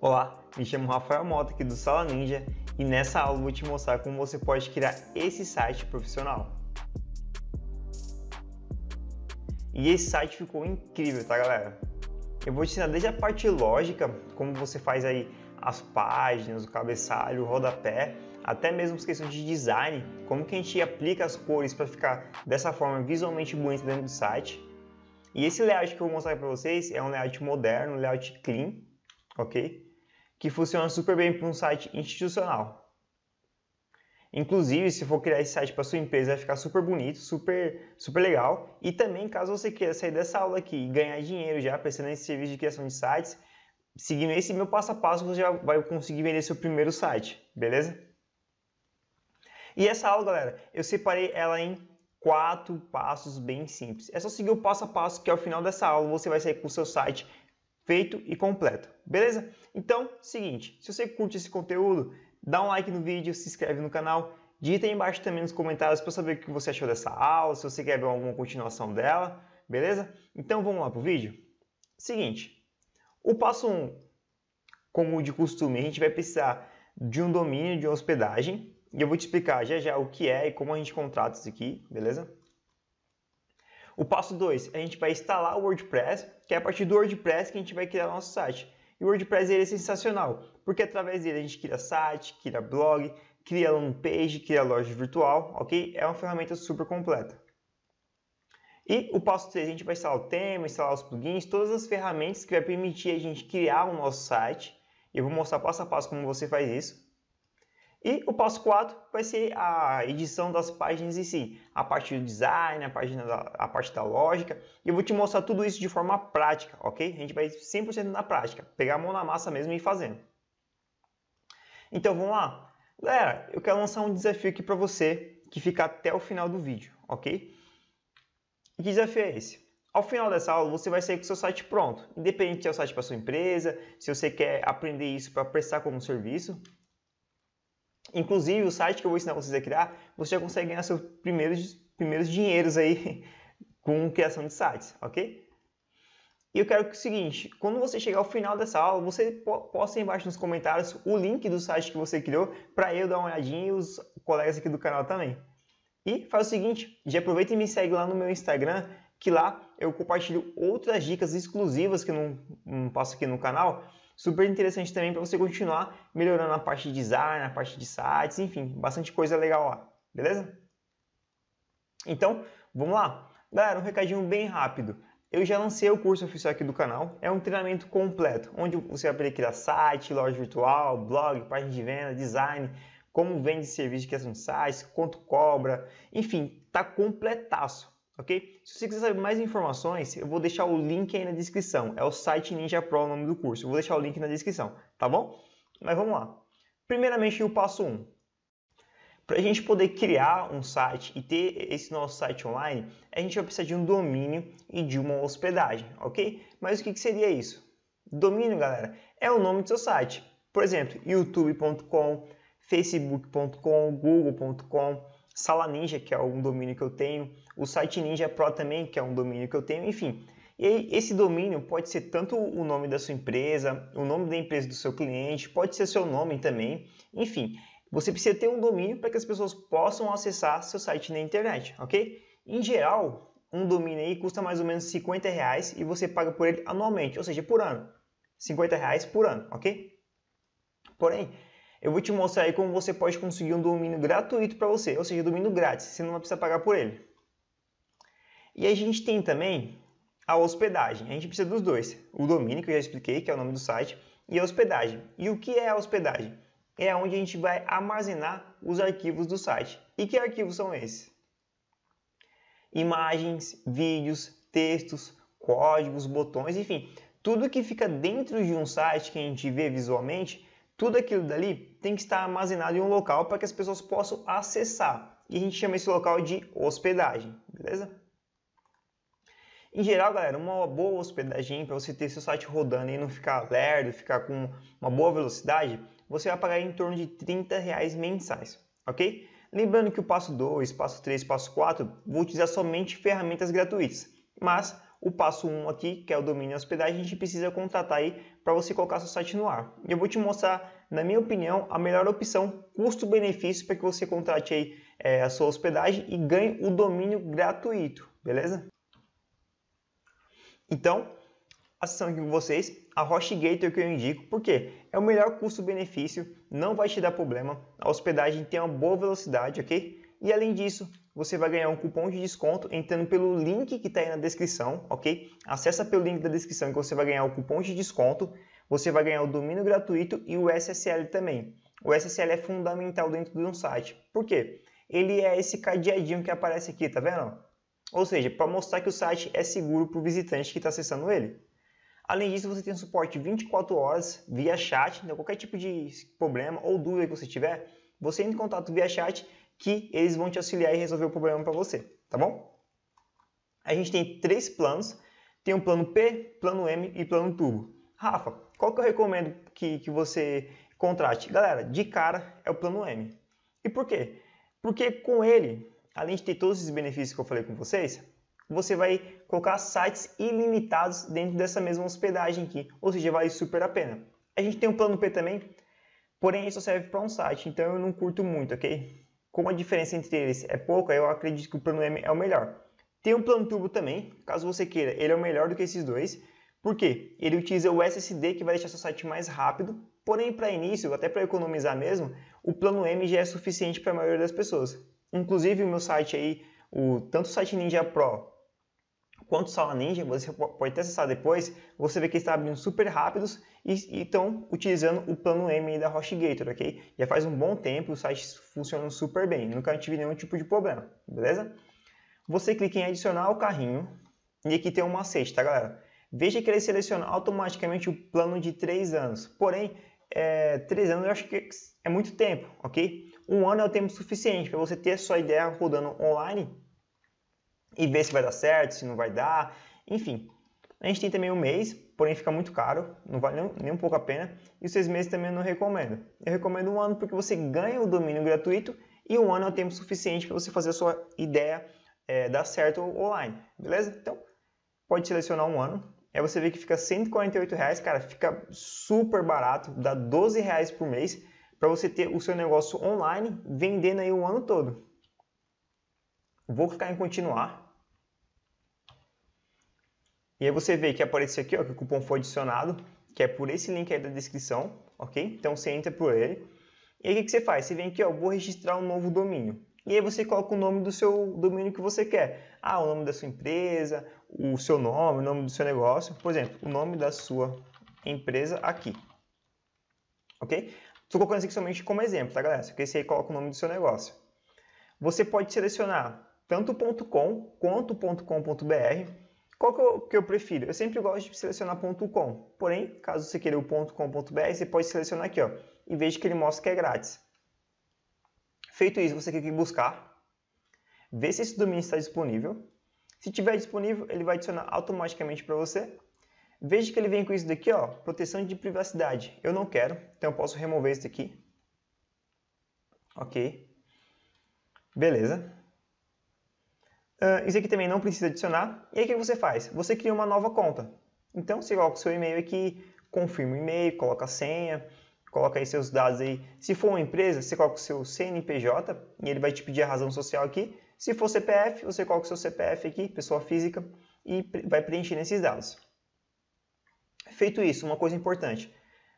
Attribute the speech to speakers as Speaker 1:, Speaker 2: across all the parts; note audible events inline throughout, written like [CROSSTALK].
Speaker 1: Olá, me chamo Rafael Mota aqui do Sala Ninja e nessa aula vou te mostrar como você pode criar esse site profissional. E esse site ficou incrível, tá galera? Eu vou te ensinar desde a parte lógica, como você faz aí as páginas, o cabeçalho, o rodapé, até mesmo as questões de design, como que a gente aplica as cores para ficar dessa forma visualmente bonita dentro do site. E esse layout que eu vou mostrar para vocês é um layout moderno, um layout clean, ok? que funciona super bem para um site institucional. Inclusive, se for criar esse site para sua empresa, vai ficar super bonito, super, super legal. E também, caso você queira sair dessa aula aqui e ganhar dinheiro já pensando nesse serviço de criação de sites, seguindo esse meu passo a passo, você já vai conseguir vender seu primeiro site, beleza? E essa aula, galera, eu separei ela em quatro passos bem simples. É só seguir o passo a passo que ao final dessa aula você vai sair com o seu site feito e completo, beleza? Então, seguinte, se você curte esse conteúdo, dá um like no vídeo, se inscreve no canal, digita aí embaixo também nos comentários para saber o que você achou dessa aula, se você quer ver alguma continuação dela, beleza? Então vamos lá para o vídeo? Seguinte, o passo 1, um, como de costume, a gente vai precisar de um domínio de hospedagem, e eu vou te explicar já já o que é e como a gente contrata isso aqui, beleza? O passo 2, a gente vai instalar o WordPress, que é a partir do WordPress que a gente vai criar nosso site. E o WordPress ele é sensacional, porque através dele a gente cria site, cria blog, cria page, cria loja virtual, ok? É uma ferramenta super completa. E o passo 3, a gente vai instalar o tema, instalar os plugins, todas as ferramentas que vai permitir a gente criar o nosso site. Eu vou mostrar passo a passo como você faz isso. E o passo 4 vai ser a edição das páginas em si, a parte do design, a, página da, a parte da lógica. E eu vou te mostrar tudo isso de forma prática, ok? A gente vai 100% na prática, pegar a mão na massa mesmo e ir fazendo. Então vamos lá. Galera, eu quero lançar um desafio aqui para você que fica até o final do vídeo, ok? E que desafio é esse? Ao final dessa aula, você vai sair com seu site pronto, independente se é o site para sua empresa, se você quer aprender isso para prestar como serviço, Inclusive, o site que eu vou ensinar vocês a criar, você já consegue ganhar seus primeiros, primeiros dinheiros aí [LAUGHS] com criação de sites, ok? E eu quero que o seguinte, quando você chegar ao final dessa aula, você posta aí embaixo nos comentários o link do site que você criou para eu dar uma olhadinha e os colegas aqui do canal também. E faz o seguinte, já aproveita e me segue lá no meu Instagram, que lá eu compartilho outras dicas exclusivas que eu não, não passo aqui no canal, super interessante também para você continuar melhorando a parte de design, a parte de sites, enfim, bastante coisa legal lá, beleza? Então, vamos lá. Galera, um recadinho bem rápido. Eu já lancei o curso oficial aqui do canal. É um treinamento completo, onde você vai aprender a criar site, loja virtual, blog, página de venda, design, como vende serviço de criação de sites, quanto cobra, enfim, tá completaço ok? Se você quiser saber mais informações, eu vou deixar o link aí na descrição. É o site Ninja Pro é o nome do curso. Eu vou deixar o link na descrição, tá bom? Mas vamos lá. Primeiramente, o passo 1. Um. Para a gente poder criar um site e ter esse nosso site online, a gente vai precisar de um domínio e de uma hospedagem, ok? Mas o que, que seria isso? Domínio, galera, é o nome do seu site. Por exemplo, youtube.com, facebook.com, google.com, Sala Ninja, que é um domínio que eu tenho, o site Ninja Pro também, que é um domínio que eu tenho, enfim. E esse domínio pode ser tanto o nome da sua empresa, o nome da empresa do seu cliente, pode ser seu nome também, enfim. Você precisa ter um domínio para que as pessoas possam acessar seu site na internet, ok? Em geral, um domínio aí custa mais ou menos 50 reais e você paga por ele anualmente, ou seja, por ano. 50 reais por ano, ok? Porém, eu vou te mostrar aí como você pode conseguir um domínio gratuito para você, ou seja, domínio grátis, você não vai precisar pagar por ele. E a gente tem também a hospedagem. A gente precisa dos dois. O domínio, que eu já expliquei, que é o nome do site, e a hospedagem. E o que é a hospedagem? É onde a gente vai armazenar os arquivos do site. E que arquivos são esses? Imagens, vídeos, textos, códigos, botões, enfim. Tudo que fica dentro de um site que a gente vê visualmente, tudo aquilo dali tem que estar armazenado em um local para que as pessoas possam acessar. E a gente chama esse local de hospedagem, beleza? Em geral, galera, uma boa hospedagem para você ter seu site rodando e não ficar lerdo, ficar com uma boa velocidade, você vai pagar em torno de 30 reais mensais, ok? Lembrando que o passo 2, passo 3, passo 4, vou utilizar somente ferramentas gratuitas, mas o passo 1 um aqui, que é o domínio e hospedagem, a gente precisa contratar aí para você colocar seu site no ar. E eu vou te mostrar, na minha opinião, a melhor opção custo-benefício para que você contrate aí é, a sua hospedagem e ganhe o domínio gratuito, beleza? Então, acessando aqui com vocês a HostGator que eu indico, porque é o melhor custo-benefício, não vai te dar problema, a hospedagem tem uma boa velocidade, ok? E além disso, você vai ganhar um cupom de desconto entrando pelo link que está aí na descrição, ok? Acessa pelo link da descrição que você vai ganhar o cupom de desconto, você vai ganhar o domínio gratuito e o SSL também. O SSL é fundamental dentro de um site, por quê? Ele é esse cadeadinho que aparece aqui, tá vendo? Ou seja, para mostrar que o site é seguro para o visitante que está acessando ele. Além disso, você tem suporte 24 horas via chat, então qualquer tipo de problema ou dúvida que você tiver, você entra em contato via chat que eles vão te auxiliar e resolver o problema para você, tá bom? A gente tem três planos, tem o um plano P, plano M e plano Turbo. Rafa, qual que eu recomendo que, que você contrate? Galera, de cara é o plano M. E por quê? Porque com ele além de ter todos esses benefícios que eu falei com vocês, você vai colocar sites ilimitados dentro dessa mesma hospedagem aqui, ou seja, vale super a pena. A gente tem um plano P também, porém isso só serve para um site, então eu não curto muito, ok? Como a diferença entre eles é pouca, eu acredito que o plano M é o melhor. Tem um plano Turbo também, caso você queira, ele é o melhor do que esses dois, porque ele utiliza o SSD que vai deixar seu site mais rápido, porém para início, até para economizar mesmo, o plano M já é suficiente para a maioria das pessoas. Inclusive o meu site aí, o, tanto o site Ninja Pro quanto o Sala Ninja, você pode até acessar depois, você vê que está abrindo super rápidos e, estão utilizando o plano M da HostGator, ok? Já faz um bom tempo, o site funciona super bem, nunca tive nenhum tipo de problema, beleza? Você clica em adicionar ao carrinho e aqui tem uma macete, tá galera? Veja que ele é seleciona automaticamente o plano de 3 anos, porém, é, 3 anos eu acho que é muito tempo, ok? um ano é o tempo suficiente para você ter a sua ideia rodando online e ver se vai dar certo, se não vai dar, enfim. A gente tem também um mês, porém fica muito caro, não vale nem, um pouco a pena. E os seis meses também eu não recomendo. Eu recomendo um ano porque você ganha o domínio gratuito e um ano é o tempo suficiente para você fazer a sua ideia é, dar certo online, beleza? Então, pode selecionar um ano. Aí você vê que fica R$148,00, reais, cara, fica super barato, dá R$12,00 reais por mês para você ter o seu negócio online vendendo aí o ano todo. Vou clicar em continuar. E aí você vê que aparece aqui ó, que o cupom foi adicionado, que é por esse link aí da descrição, ok? Então você entra por ele. E aí o que, que você faz? Você vem aqui, ó, vou registrar um novo domínio. E aí você coloca o nome do seu domínio que você quer. Ah, o nome da sua empresa, o seu nome, o nome do seu negócio. Por exemplo, o nome da sua empresa aqui. Ok? Estou colocando isso somente como exemplo, tá, galera? Porque que esse aí coloca o nome do seu negócio. Você pode selecionar tanto o .com quanto o .com.br. Qual que eu, que eu, prefiro? Eu sempre gosto de selecionar .com. Porém, caso você queira o .com.br, você pode selecionar aqui, ó, e veja que ele mostra que é grátis. Feito isso, você clica em buscar, vê se esse domínio está disponível. Se tiver disponível, ele vai adicionar automaticamente para você Veja que ele vem com isso daqui, ó, proteção de privacidade. Eu não quero, então eu posso remover isso daqui. Ok. Beleza. Uh, isso aqui também não precisa adicionar. E aí o que você faz? Você cria uma nova conta. Então você coloca o seu e-mail aqui, confirma o e-mail, coloca a senha, coloca aí seus dados aí. Se for uma empresa, você coloca o seu CNPJ e ele vai te pedir a razão social aqui. Se for CPF, você coloca o seu CPF aqui, pessoa física, e vai preencher esses dados. Feito isso, uma coisa importante.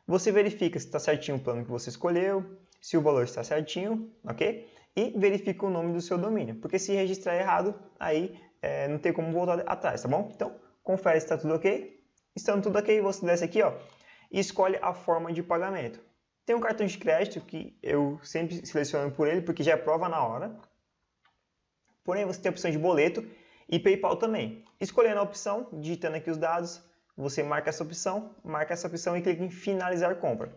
Speaker 1: Você verifica se está certinho o plano que você escolheu, se o valor está certinho, ok? E verifica o nome do seu domínio, porque se registrar errado, aí é, não tem como voltar atrás, tá bom? Então, confere se está tudo ok. Estando tudo ok, você desce aqui ó, e escolhe a forma de pagamento. Tem um cartão de crédito que eu sempre seleciono por ele, porque já é prova na hora. Porém, você tem a opção de boleto e PayPal também. Escolhendo a opção, digitando aqui os dados, você marca essa opção, marca essa opção e clica em finalizar compra.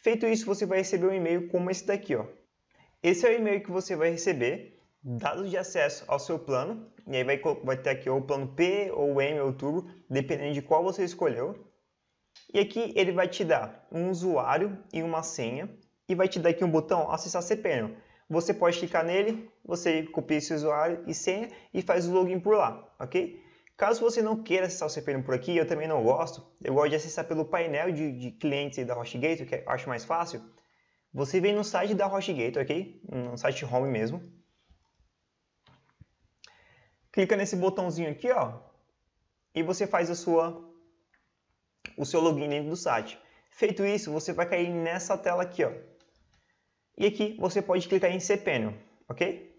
Speaker 1: Feito isso, você vai receber um e-mail como esse daqui, ó. Esse é o e-mail que você vai receber, dados de acesso ao seu plano, e aí vai, vai ter aqui ou o plano P, ou M, ou Turbo, dependendo de qual você escolheu. E aqui ele vai te dar um usuário e uma senha, e vai te dar aqui um botão acessar CPN. Você pode clicar nele, você copia esse usuário e senha e faz o login por lá, ok? Caso você não queira acessar o CPM por aqui, eu também não gosto, eu gosto de acessar pelo painel de, de clientes da HostGator, que eu acho mais fácil. Você vem no site da HostGator, ok? No site home mesmo. Clica nesse botãozinho aqui, ó, e você faz a sua, o seu login dentro do site. Feito isso, você vai cair nessa tela aqui, ó. E aqui você pode clicar em cPanel, ok?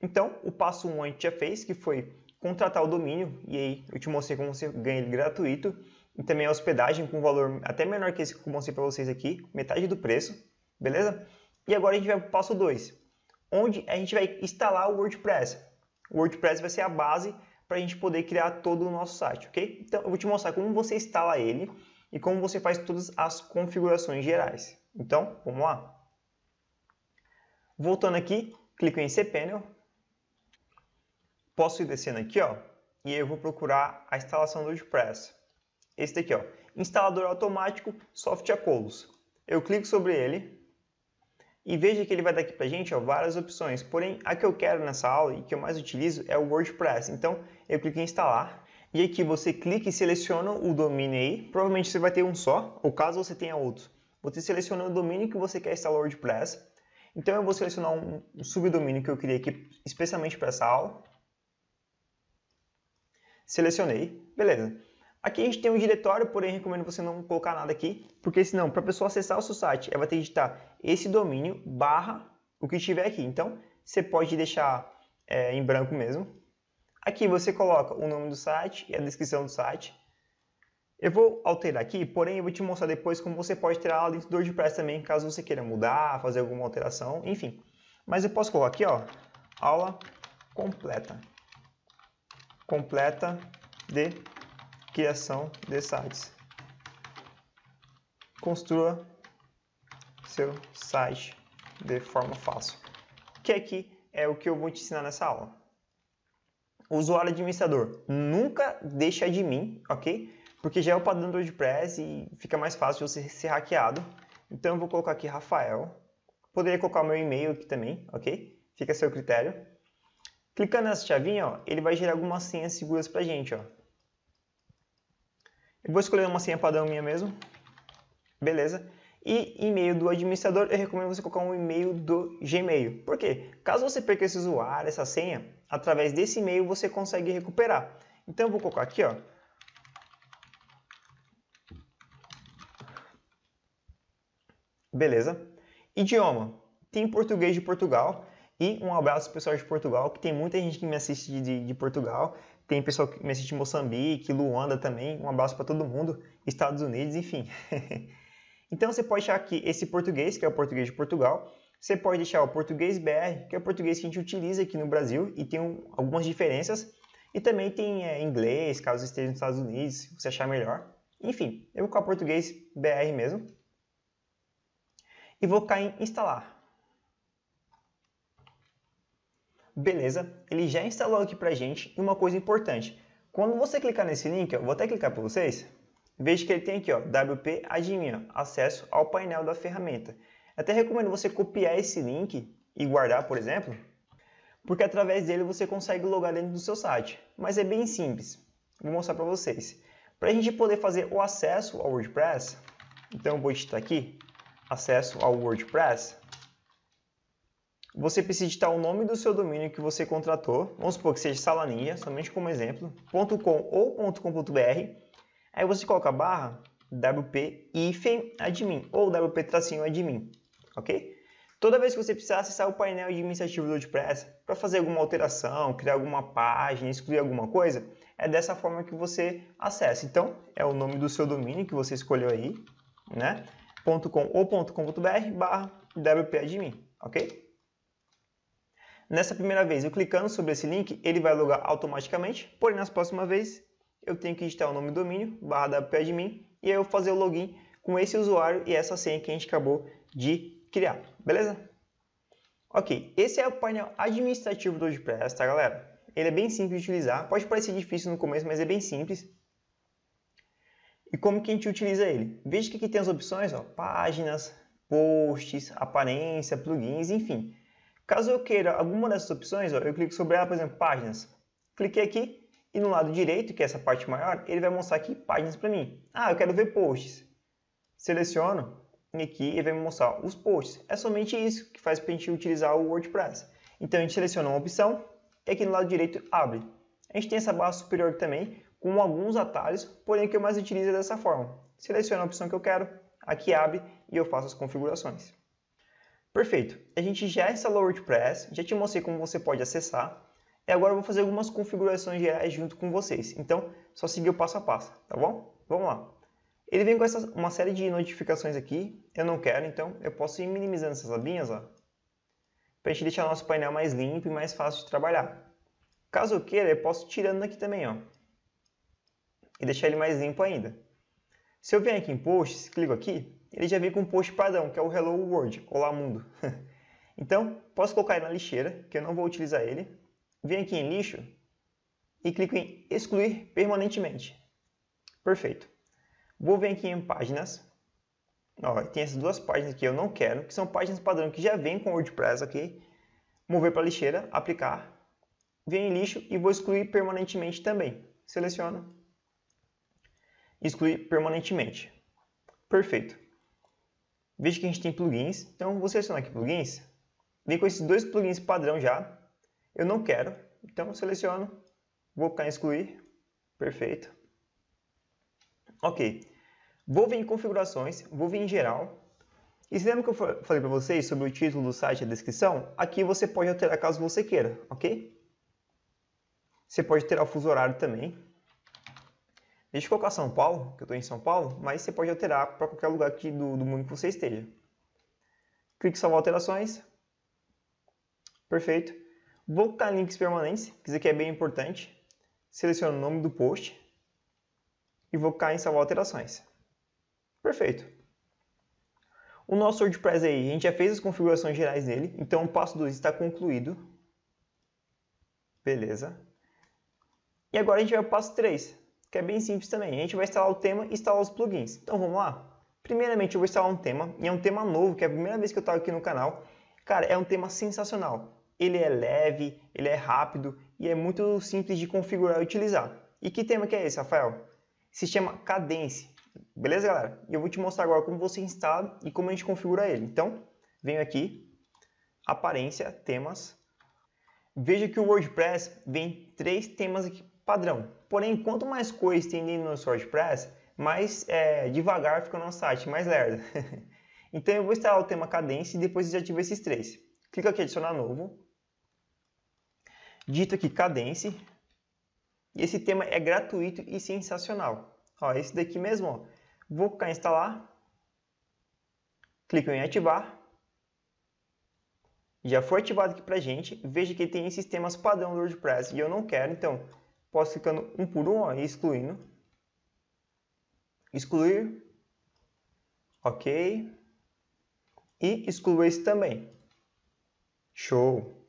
Speaker 1: Então, o passo 1 um a gente já fez, que foi contratar o domínio, e aí eu te mostrei como você ganha ele gratuito, e também a hospedagem com um valor até menor que esse que eu mostrei para vocês aqui, metade do preço, beleza? E agora a gente vai para o passo 2, onde a gente vai instalar o WordPress. O WordPress vai ser a base para a gente poder criar todo o nosso site, ok? Então eu vou te mostrar como você instala ele e como você faz todas as configurações gerais. Então, vamos lá. Voltando aqui, clico em cPanel, posso ir descendo aqui, ó, e eu vou procurar a instalação do WordPress. Esse daqui, ó, instalador automático Software Eu clico sobre ele e veja que ele vai dar aqui pra gente ó, várias opções. Porém, a que eu quero nessa aula e que eu mais utilizo é o WordPress. Então, eu clico em instalar e aqui você clica e seleciona o domínio aí. Provavelmente você vai ter um só, ou caso você tenha outros. Você seleciona o domínio que você quer instalar o WordPress. Então, eu vou selecionar um subdomínio que eu criei aqui especialmente para essa aula Selecionei, beleza. Aqui a gente tem um diretório, porém recomendo você não colocar nada aqui, porque senão, para a pessoa acessar o seu site, ela vai ter que digitar esse domínio barra o que tiver aqui. Então, você pode deixar é, em branco mesmo. Aqui você coloca o nome do site e a descrição do site. Eu vou alterar aqui, porém eu vou te mostrar depois como você pode tirar aula dentro do WordPress também, caso você queira mudar, fazer alguma alteração, enfim. Mas eu posso colocar aqui, ó, aula completa completa de criação de sites. Construa seu site de forma fácil. Que aqui é, é o que eu vou te ensinar nessa aula. Usuário administrador, nunca deixa de mim, ok? Porque já é o padrão do WordPress e fica mais fácil você ser hackeado. Então eu vou colocar aqui Rafael. Poderia colocar o meu e-mail aqui também, ok? Fica a seu critério. Clicando nessa chavinha, ó, ele vai gerar algumas senhas seguras para a gente. Ó. Eu vou escolher uma senha padrão minha mesmo. Beleza. E e-mail do administrador, eu recomendo você colocar um e-mail do Gmail. Por quê? Caso você perca esse usuário, essa senha, através desse e-mail você consegue recuperar. Então eu vou colocar aqui, ó, Beleza? Idioma. Tem português de Portugal. E um abraço pro pessoal de Portugal, que tem muita gente que me assiste de, de Portugal, tem pessoal que me assiste de Moçambique, Luanda também. Um abraço para todo mundo, Estados Unidos, enfim. [LAUGHS] então você pode achar aqui esse português, que é o português de Portugal. Você pode deixar o português BR, que é o português que a gente utiliza aqui no Brasil e tem um, algumas diferenças. E também tem é, inglês, caso esteja nos Estados Unidos, se você achar melhor. Enfim, eu vou colocar português BR mesmo. E vou cair em instalar. Beleza, ele já instalou aqui pra gente e uma coisa importante. Quando você clicar nesse link, eu vou até clicar para vocês, veja que ele tem aqui, ó, WP Admin, ó, acesso ao painel da ferramenta. Até recomendo você copiar esse link e guardar, por exemplo, porque através dele você consegue logar dentro do seu site. Mas é bem simples, vou mostrar para vocês. Para a gente poder fazer o acesso ao WordPress, então eu vou digitar aqui, acesso ao WordPress, você precisa digitar o nome do seu domínio que você contratou, vamos supor que seja Sala Ninja, somente como exemplo, .com ou .com.br, aí você coloca barra wp-admin ou wp-admin, ok? Toda vez que você precisar acessar o painel administrativo do WordPress para fazer alguma alteração, criar alguma página, excluir alguma coisa, é dessa forma que você acessa. Então, é o nome do seu domínio que você escolheu aí, né? .com ou .com.br barra wp-admin, ok? Nessa primeira vez, eu clicando sobre esse link, ele vai logar automaticamente, porém, nas próximas vezes, eu tenho que digitar o nome do domínio, barra wp-admin, e aí eu fazer o login com esse usuário e essa senha que a gente acabou de criar, beleza? Ok, esse é o painel administrativo do WordPress, tá galera? Ele é bem simples de utilizar, pode parecer difícil no começo, mas é bem simples. E como que a gente utiliza ele? Veja que aqui tem as opções, ó, páginas, posts, aparência, plugins, enfim. Caso eu queira alguma dessas opções, ó, eu clico sobre ela, por exemplo, páginas. Cliquei aqui e no lado direito, que é essa parte maior, ele vai mostrar aqui páginas para mim. Ah, eu quero ver posts. Seleciono e aqui ele vai me mostrar os posts. É somente isso que faz para a gente utilizar o WordPress. Então a gente seleciona uma opção e aqui no lado direito abre. A gente tem essa barra superior também com alguns atalhos, porém o que eu mais utilizo é dessa forma. Seleciono a opção que eu quero, aqui abre e eu faço as configurações. Perfeito. A gente já instalou o WordPress, já te mostrei como você pode acessar. E agora eu vou fazer algumas configurações gerais junto com vocês. Então, só seguir o passo a passo, tá bom? Vamos lá. Ele vem com essa, uma série de notificações aqui. Eu não quero, então eu posso ir minimizando essas abinhas, ó. Pra gente deixar nosso painel mais limpo e mais fácil de trabalhar. Caso eu queira, eu posso ir tirando aqui também, ó. E deixar ele mais limpo ainda. Se eu venho aqui em Posts, clico aqui, ele já vem com um post padrão, que é o Hello World, Olá Mundo. [LAUGHS] então, posso colocar ele na lixeira, que eu não vou utilizar ele. Venho aqui em lixo e clico em excluir permanentemente. Perfeito. Vou vir aqui em páginas. Ó, tem essas duas páginas que eu não quero, que são páginas padrão que já vem com WordPress aqui. Mover para lixeira, aplicar. Vem em lixo e vou excluir permanentemente também. Seleciono. Excluir permanentemente. Perfeito. Veja que a gente tem plugins. Então, vou selecionar aqui plugins. Vem com esses dois plugins padrão já. Eu não quero. Então, seleciono. Vou clicar em excluir. Perfeito. Ok. Vou vir em configurações. Vou vir em geral. E se lembra que eu falei para vocês sobre o título do site e a descrição? Aqui você pode alterar caso você queira, ok? Você pode alterar o fuso horário também. Deixa gente colocar São Paulo, que eu estou em São Paulo, mas você pode alterar para qualquer lugar aqui do, do mundo que você esteja. Clique em salvar alterações. Perfeito. Vou colocar links permanentes, que isso aqui é bem importante. Seleciono o nome do post e vou clicar em salvar alterações. Perfeito. O nosso WordPress aí, a gente já fez as configurações gerais dele, então o passo 2 está concluído. Beleza. E agora a gente vai para o passo 3, que é bem simples também. A gente vai instalar o tema e instalar os plugins. Então vamos lá? Primeiramente eu vou instalar um tema, e é um tema novo, que é a primeira vez que eu estou aqui no canal. Cara, é um tema sensacional. Ele é leve, ele é rápido e é muito simples de configurar e utilizar. E que tema que é esse, Rafael? Se chama Cadence. Beleza, galera? E eu vou te mostrar agora como você instala e como a gente configura ele. Então, venho aqui, aparência, temas. Veja que o WordPress vem três temas aqui padrão. Porém, quanto mais coisas tem dentro do WordPress, mais é, devagar fica o nosso site, mais lerdo. [LAUGHS] então eu vou instalar o tema cadência e depois desativo esses três. Clica aqui em adicionar novo. Dito aqui cadência. E esse tema é gratuito e sensacional. Ó, esse daqui mesmo, ó. Vou clicar em instalar. Clico em ativar. Já foi ativado aqui pra gente. Veja que tem esses temas padrão do WordPress e eu não quero, então Posso ficando um por um ó, e excluindo. Excluir. Ok. E excluo esse também. Show!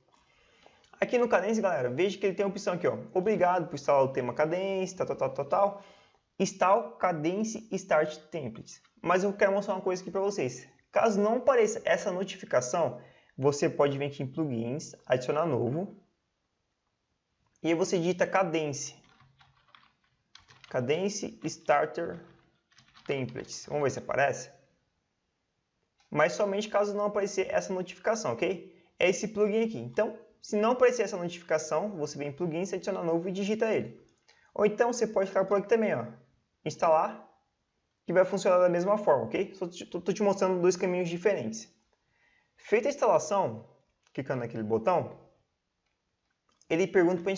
Speaker 1: Aqui no Cadence, galera, veja que ele tem a opção aqui, ó. Obrigado por instalar o tema Cadence, tal, tal, tal, tal, tal. Install Cadence Start Templates. Mas eu quero mostrar uma coisa aqui para vocês. Caso não apareça essa notificação, você pode vir aqui em Plugins, adicionar novo. E aí você digita cadence. Cadence Starter Templates. Vamos ver se aparece. Mas somente caso não aparecer essa notificação, ok? É esse plugin aqui. Então, se não aparecer essa notificação, você vem em plugins, adiciona novo e digita ele. Ou então você pode ficar por aqui também, ó. Instalar, que vai funcionar da mesma forma, ok? Só estou te mostrando dois caminhos diferentes. Feita a instalação, clicando naquele botão, ele pergunta para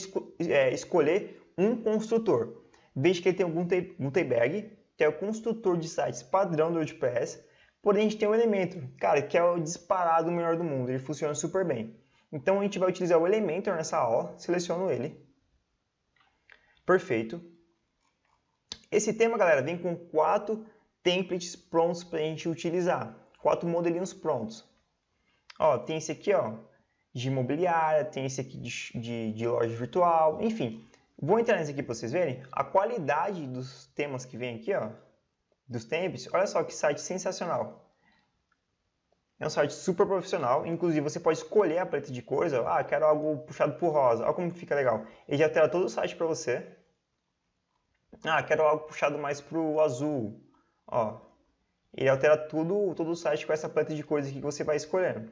Speaker 1: é, escolher um construtor. Veja que ele tem o Gutenberg, que é o construtor de sites padrão do WordPress, porém a gente tem um elemento, cara, que é o disparado melhor do mundo, ele funciona super bem. Então a gente vai utilizar o Elementor nessa aula, seleciono ele. Perfeito. Esse tema, galera, vem com quatro templates prontos para a gente utilizar, quatro modelinhos prontos. Ó, tem esse aqui, ó, de imobiliária, tem esse aqui de, de, de loja virtual, enfim. Vou entrar nesse aqui para vocês verem a qualidade dos temas que vem aqui, ó, dos tempos Olha só que site sensacional. É um site super profissional, inclusive você pode escolher a preta de cores, ó, ah, quero algo puxado por rosa, olha como fica legal. Ele já altera todo o site para você. Ah, quero algo puxado mais para o azul, ó. Ele altera tudo, todo o site com essa paleta de cores aqui que você vai escolhendo.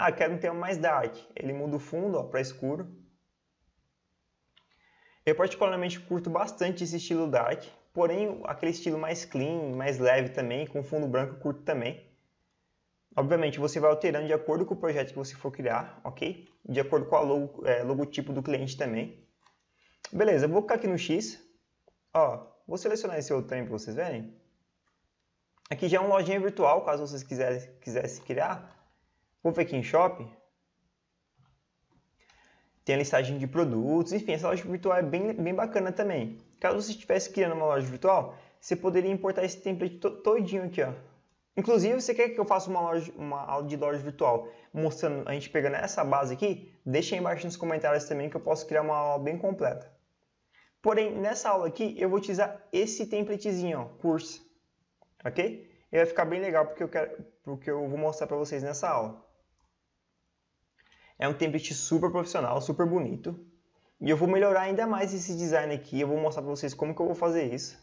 Speaker 1: Ah, quero um tema mais dark. Ele muda o fundo para escuro. Eu particularmente curto bastante esse estilo dark, porém aquele estilo mais clean, mais leve também, com fundo branco eu curto também. Obviamente você vai alterando de acordo com o projeto que você for criar, ok? De acordo com o logo, é, logotipo do cliente também. Beleza, eu vou clicar aqui no X. Ó, vou selecionar esse outro também para vocês verem. Aqui já é um lojinha virtual, caso vocês quisessem, quisessem criar. Vamos ver aqui em Shopping. Tem a listagem de produtos, enfim, essa loja virtual é bem, bem bacana também. Caso você estivesse criando uma loja virtual, você poderia importar esse template to todinho aqui, ó. Inclusive, você quer que eu faça uma, loja, uma aula de loja virtual mostrando, a gente pegando essa base aqui? Deixa aí embaixo nos comentários também que eu posso criar uma aula bem completa. Porém, nessa aula aqui, eu vou utilizar esse templatezinho, ó, curso, ok? E vai ficar bem legal porque eu, quero, porque eu vou mostrar para vocês nessa aula. É um template super profissional, super bonito. E eu vou melhorar ainda mais esse design aqui, eu vou mostrar para vocês como que eu vou fazer isso.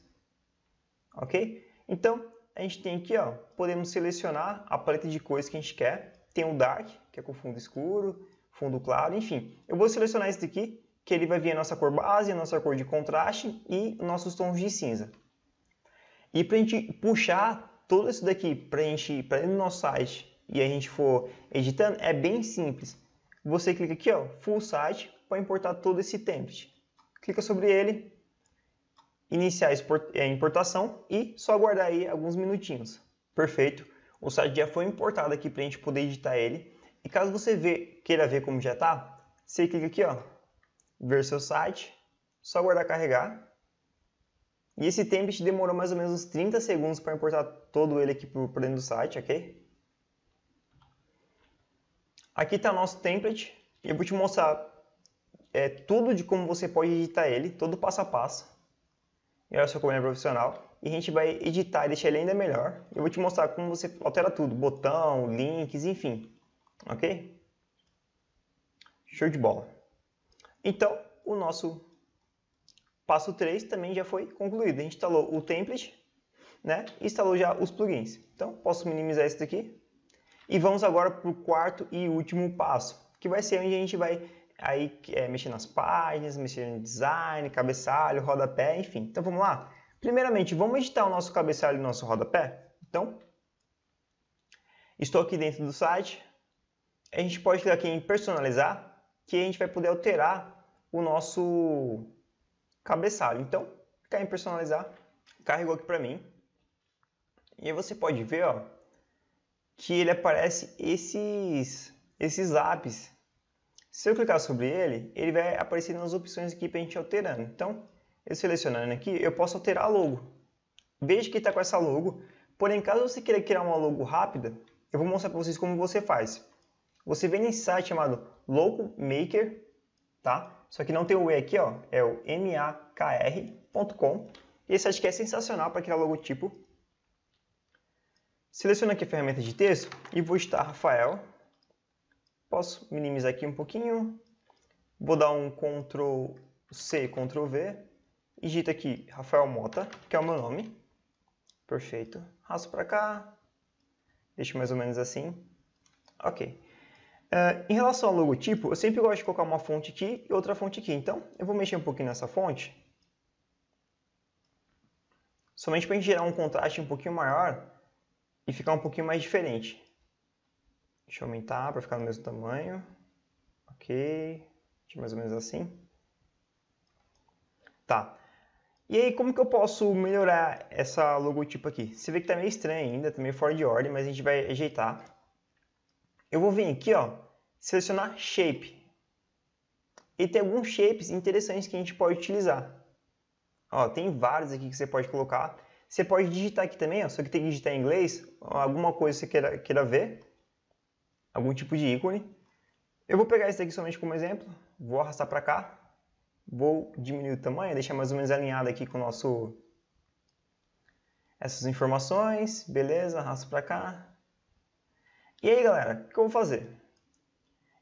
Speaker 1: Ok? Então, a gente tem aqui, ó, podemos selecionar a paleta de cores que a gente quer. Tem o Dark, que é com fundo escuro, fundo claro, enfim. Eu vou selecionar esse daqui, que ele vai vir a nossa cor base, a nossa cor de contraste e nossos tons de cinza. E para a gente puxar todo isso daqui para a gente para dentro do nosso site e a gente for editando, é bem simples. Você clica aqui, ó, Full Site, para importar todo esse template. Clica sobre ele, iniciar é, a importação e só aguardar aí alguns minutinhos. Perfeito. O site já foi importado aqui para a gente poder editar ele. E caso você vê, queira ver como já está, você clica aqui, ó, ver seu site, só aguardar carregar. E esse template demorou mais ou menos uns 30 segundos para importar todo ele aqui para dentro do site, ok? Aqui está nosso template e eu vou te mostrar é, tudo de como você pode editar ele, todo passo a passo. E olha só como ele é profissional. E a gente vai editar e deixar ele ainda melhor. Eu vou te mostrar como você altera tudo, botão, links, enfim. Ok? Show de bola. Então, o nosso passo 3 também já foi concluído. A gente instalou o template né? e instalou já os plugins. Então, posso minimizar isso daqui. E vamos agora para o quarto e último passo, que vai ser onde a gente vai aí, é, mexer nas páginas, mexer no design, cabeçalho, rodapé, enfim. Então vamos lá? Primeiramente, vamos editar o nosso cabeçalho e o nosso rodapé? Então, estou aqui dentro do site. A gente pode clicar aqui em personalizar, que a gente vai poder alterar o nosso cabeçalho. Então, clicar em personalizar, carregou aqui para mim. E aí você pode ver, ó, que ele aparece esses, esses lápis Se eu clicar sobre ele, ele vai aparecer nas opções aqui para a gente alterando. Então, eu selecionando aqui, eu posso alterar a logo. Veja que está com essa logo. Porém, caso você queira criar uma logo rápida, eu vou mostrar para vocês como você faz. Você vem nesse site chamado Logo Maker, tá? Só que não tem o E aqui, ó. É o makr.com. E esse site aqui é sensacional para criar logotipo Seleciono aqui a ferramenta de texto e vou estar Rafael. Posso minimizar aqui um pouquinho. Vou dar um Ctrl C, Ctrl V. E digito aqui Rafael Mota, que é o meu nome. Perfeito. raso para cá. Deixo mais ou menos assim. Ok. Uh, em relação ao logotipo, eu sempre gosto de colocar uma fonte aqui e outra fonte aqui. Então, eu vou mexer um pouquinho nessa fonte. Somente para gente gerar um contraste um pouquinho maior e ficar um pouquinho mais diferente. Deixa eu aumentar para ficar no mesmo tamanho. Ok, Deixa é mais ou menos assim. Tá. E aí, como que eu posso melhorar essa logotipo aqui? Você vê que tá meio estranho ainda, tá meio fora de ordem, mas a gente vai ajeitar. Eu vou vir aqui, ó, selecionar Shape. E tem alguns shapes interessantes que a gente pode utilizar. Ó, tem vários aqui que você pode colocar. Você pode digitar aqui também, ó, só que tem que digitar em inglês, alguma coisa que você queira, queira ver, algum tipo de ícone. Eu vou pegar esse aqui somente como exemplo, vou arrastar para cá, vou diminuir o tamanho, deixar mais ou menos alinhado aqui com o nosso essas informações, beleza, arrasto para cá. E aí galera, o que eu vou fazer?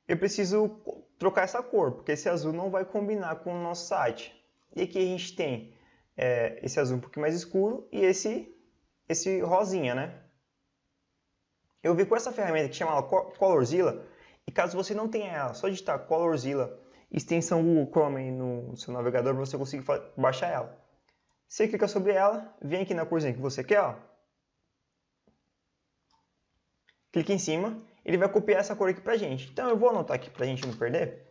Speaker 1: Eu preciso trocar essa cor, porque esse azul não vai combinar com o nosso site. E aqui a gente tem é, esse azul um pouquinho mais escuro e esse, esse rosinha, né? Eu vi com essa ferramenta que chama Colorzilla, e caso você não tenha ela, só digitar Colorzilla, extensão Google Chrome no seu navegador, você consegue baixar ela. Você clica sobre ela, vem aqui na corzinha que você quer, ó. clica em cima, ele vai copiar essa cor aqui pra gente. Então eu vou anotar aqui pra gente não perder.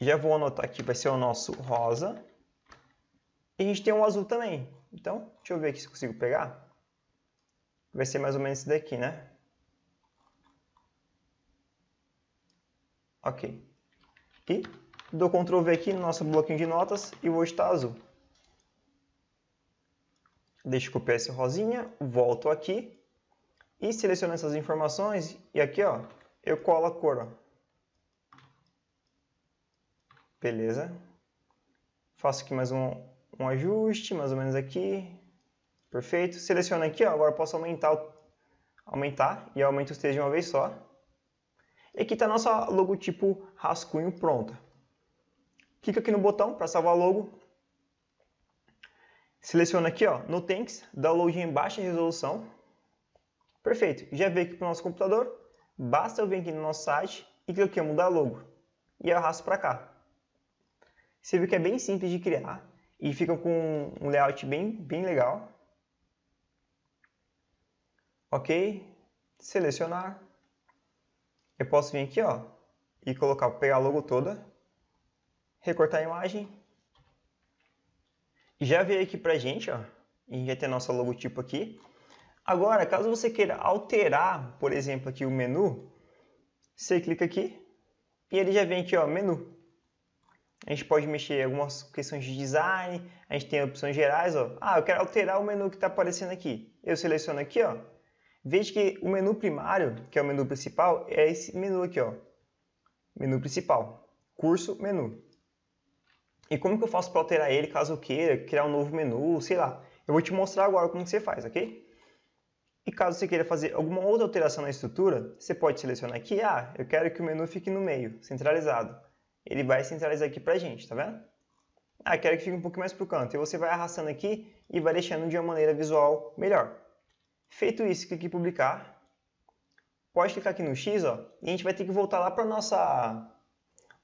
Speaker 1: Já vou anotar aqui, vai ser o nosso rosa. E a gente tem um azul também. Então, deixa eu ver aqui se consigo pegar. Vai ser mais ou menos esse daqui, né? Ok. E dou Ctrl V aqui no nosso bloquinho de notas e vou estar azul. Deixo eu copiar esse rosinha, volto aqui e seleciono essas informações e aqui ó, eu colo a cor. Ó. Beleza. Faço aqui mais um, um ajuste, mais ou menos aqui. Perfeito. Seleciona aqui, ó, agora posso aumentar, aumentar e aumento os três de uma vez só. E aqui está nosso logotipo rascunho pronta. Clica aqui no botão para salvar logo. Seleciona aqui ó, no Tanks, download em baixa resolução. Perfeito, já veio aqui para o nosso computador. Basta eu vir aqui no nosso site e clicar aqui em mudar logo. E eu arrasto para cá. Você viu que é bem simples de criar e ficam com um layout bem, bem legal. Ok, selecionar. Eu posso vir aqui ó, e colocar, pegar a logo toda, recortar a imagem. E já veio aqui pra gente, ó, e já tem nosso logotipo aqui. Agora, caso você queira alterar, por exemplo, aqui o menu, você clica aqui e ele já vem aqui, ó, menu. A gente pode mexer algumas questões de design, a gente tem opções gerais, ó. Ah, eu quero alterar o menu que está aparecendo aqui. Eu seleciono aqui, ó. Veja que o menu primário, que é o menu principal, é esse menu aqui, ó. Menu principal. Curso, menu. E como que eu faço para alterar ele caso eu queira criar um novo menu, sei lá. Eu vou te mostrar agora como você faz, ok? E caso você queira fazer alguma outra alteração na estrutura, você pode selecionar aqui, ah, eu quero que o menu fique no meio, centralizado ele vai centralizar aqui para a gente, tá vendo? Ah, quero que fique um pouco mais pro canto. E você vai arrastando aqui e vai deixando de uma maneira visual melhor. Feito isso, clique em publicar. Pode clicar aqui no X, ó, e a gente vai ter que voltar lá para nossa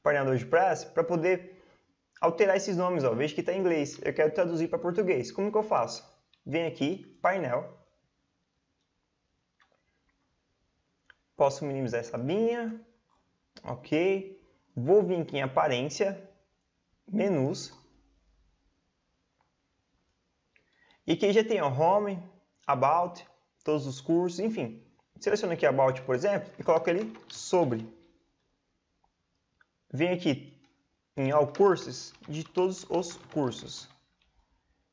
Speaker 1: painel do WordPress para poder alterar esses nomes, ó. Veja que está em inglês. Eu quero traduzir para português. Como que eu faço? Vem aqui, painel. Posso minimizar essa linha. OK. Vou vir aqui em aparência, menus. E aqui já tem o home, about, todos os cursos, enfim. Seleciono aqui about, por exemplo, e coloco ele sobre. Vem aqui em all cursos de todos os cursos.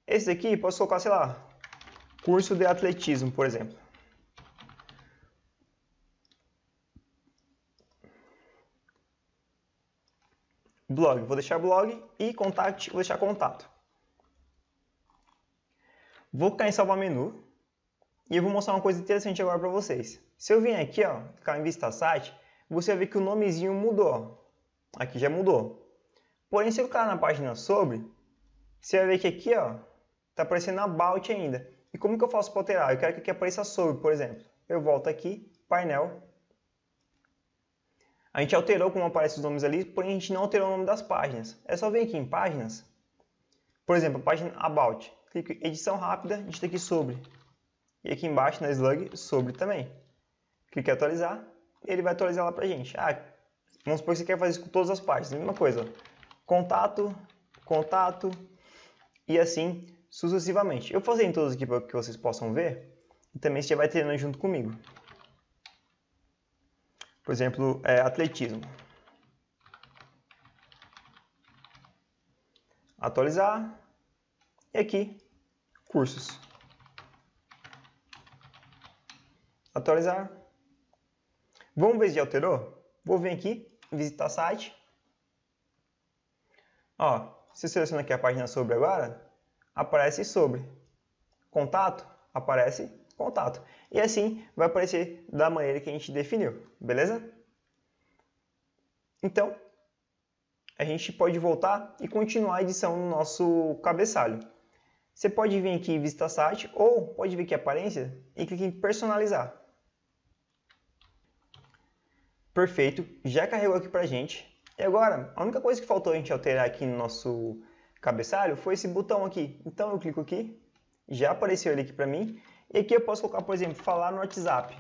Speaker 1: Esse aqui posso colocar, sei lá, curso de atletismo, por exemplo. blog, vou deixar blog e contact, vou deixar contato. Vou clicar em salvar menu e eu vou mostrar uma coisa interessante agora para vocês. Se eu vim aqui, ó, clicar em vista site, você vai ver que o nomezinho mudou. Aqui já mudou. Porém, se eu clicar na página sobre, você vai ver que aqui, ó, tá aparecendo about ainda. E como que eu faço para alterar? Eu quero que aqui apareça sobre, por exemplo. Eu volto aqui, painel, a gente alterou como aparecem os nomes ali, porém a gente não alterou o nome das páginas. É só vir aqui em páginas. Por exemplo, a página About. Clica em edição rápida, digita tá aqui sobre. E aqui embaixo na slug, sobre também. Clica em atualizar, ele vai atualizar lá pra gente. Ah, vamos supor que você quer fazer isso com todas as páginas. Mesma coisa. Contato, contato e assim sucessivamente. Eu vou fazer em todos aqui para que vocês possam ver. E também você já vai treinando junto comigo. Por exemplo, é, atletismo. Atualizar. E aqui, cursos. Atualizar. Vamos ver se alterou? Vou vir aqui, visitar site. Ó, se seleciona aqui a página sobre agora, aparece sobre. Contato, aparece contato e assim vai aparecer da maneira que a gente definiu, beleza? Então, a gente pode voltar e continuar a edição no nosso cabeçalho. Você pode vir aqui em Vista Site ou pode vir aqui em Aparência e clicar em Personalizar. Perfeito, já carregou aqui para gente. E agora, a única coisa que faltou a gente alterar aqui no nosso cabeçalho foi esse botão aqui. Então eu clico aqui, já apareceu ele aqui para mim. E aqui eu posso colocar, por exemplo, falar no WhatsApp.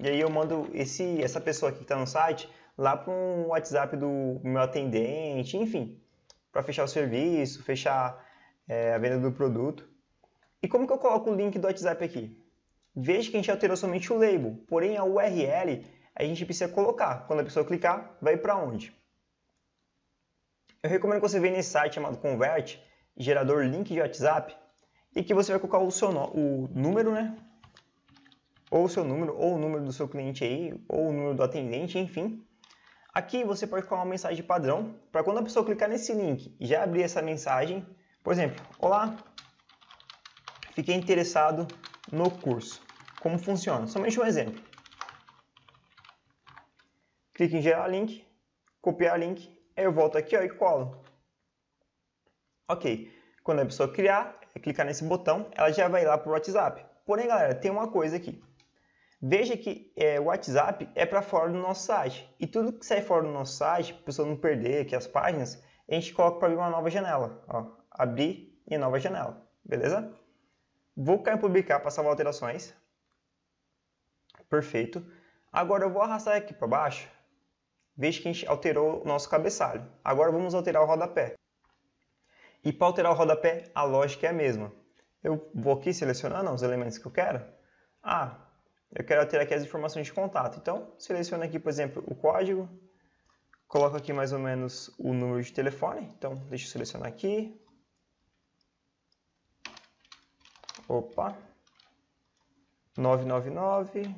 Speaker 1: E aí eu mando esse, essa pessoa aqui que está no site lá para um WhatsApp do meu atendente, enfim, para fechar o serviço, fechar é, a venda do produto. E como que eu coloco o link do WhatsApp aqui? Veja que a gente alterou somente o label, porém a URL a gente precisa colocar. Quando a pessoa clicar, vai para onde? Eu recomendo que você venha nesse site chamado Convert, gerador link de WhatsApp, e que você vai colocar o seu o número, né? Ou o seu número, ou o número do seu cliente aí, ou o número do atendente, enfim. Aqui você pode colocar uma mensagem padrão para quando a pessoa clicar nesse link e já abrir essa mensagem, por exemplo, olá, fiquei interessado no curso. Como funciona? Somente um exemplo. Clique em gerar link, copiar link, aí eu volto aqui ó, e colo. Ok. Quando a pessoa criar, clicar nesse botão, ela já vai lá para o WhatsApp. Porém, galera, tem uma coisa aqui. Veja que é, o WhatsApp é para fora do nosso site. E tudo que sai fora do nosso site, para a pessoa não perder aqui as páginas, a gente coloca para abrir uma nova janela. Ó, abrir e nova janela. Beleza? Vou clicar em publicar para salvar alterações. Perfeito. Agora eu vou arrastar aqui para baixo. Veja que a gente alterou o nosso cabeçalho. Agora vamos alterar o rodapé. E para alterar o rodapé, a lógica é a mesma. Eu vou aqui selecionando os elementos que eu quero. Ah, eu quero alterar aqui as informações de contato. Então, seleciono aqui, por exemplo, o código. Coloco aqui mais ou menos o número de telefone. Então, deixa eu selecionar aqui. Opa. 999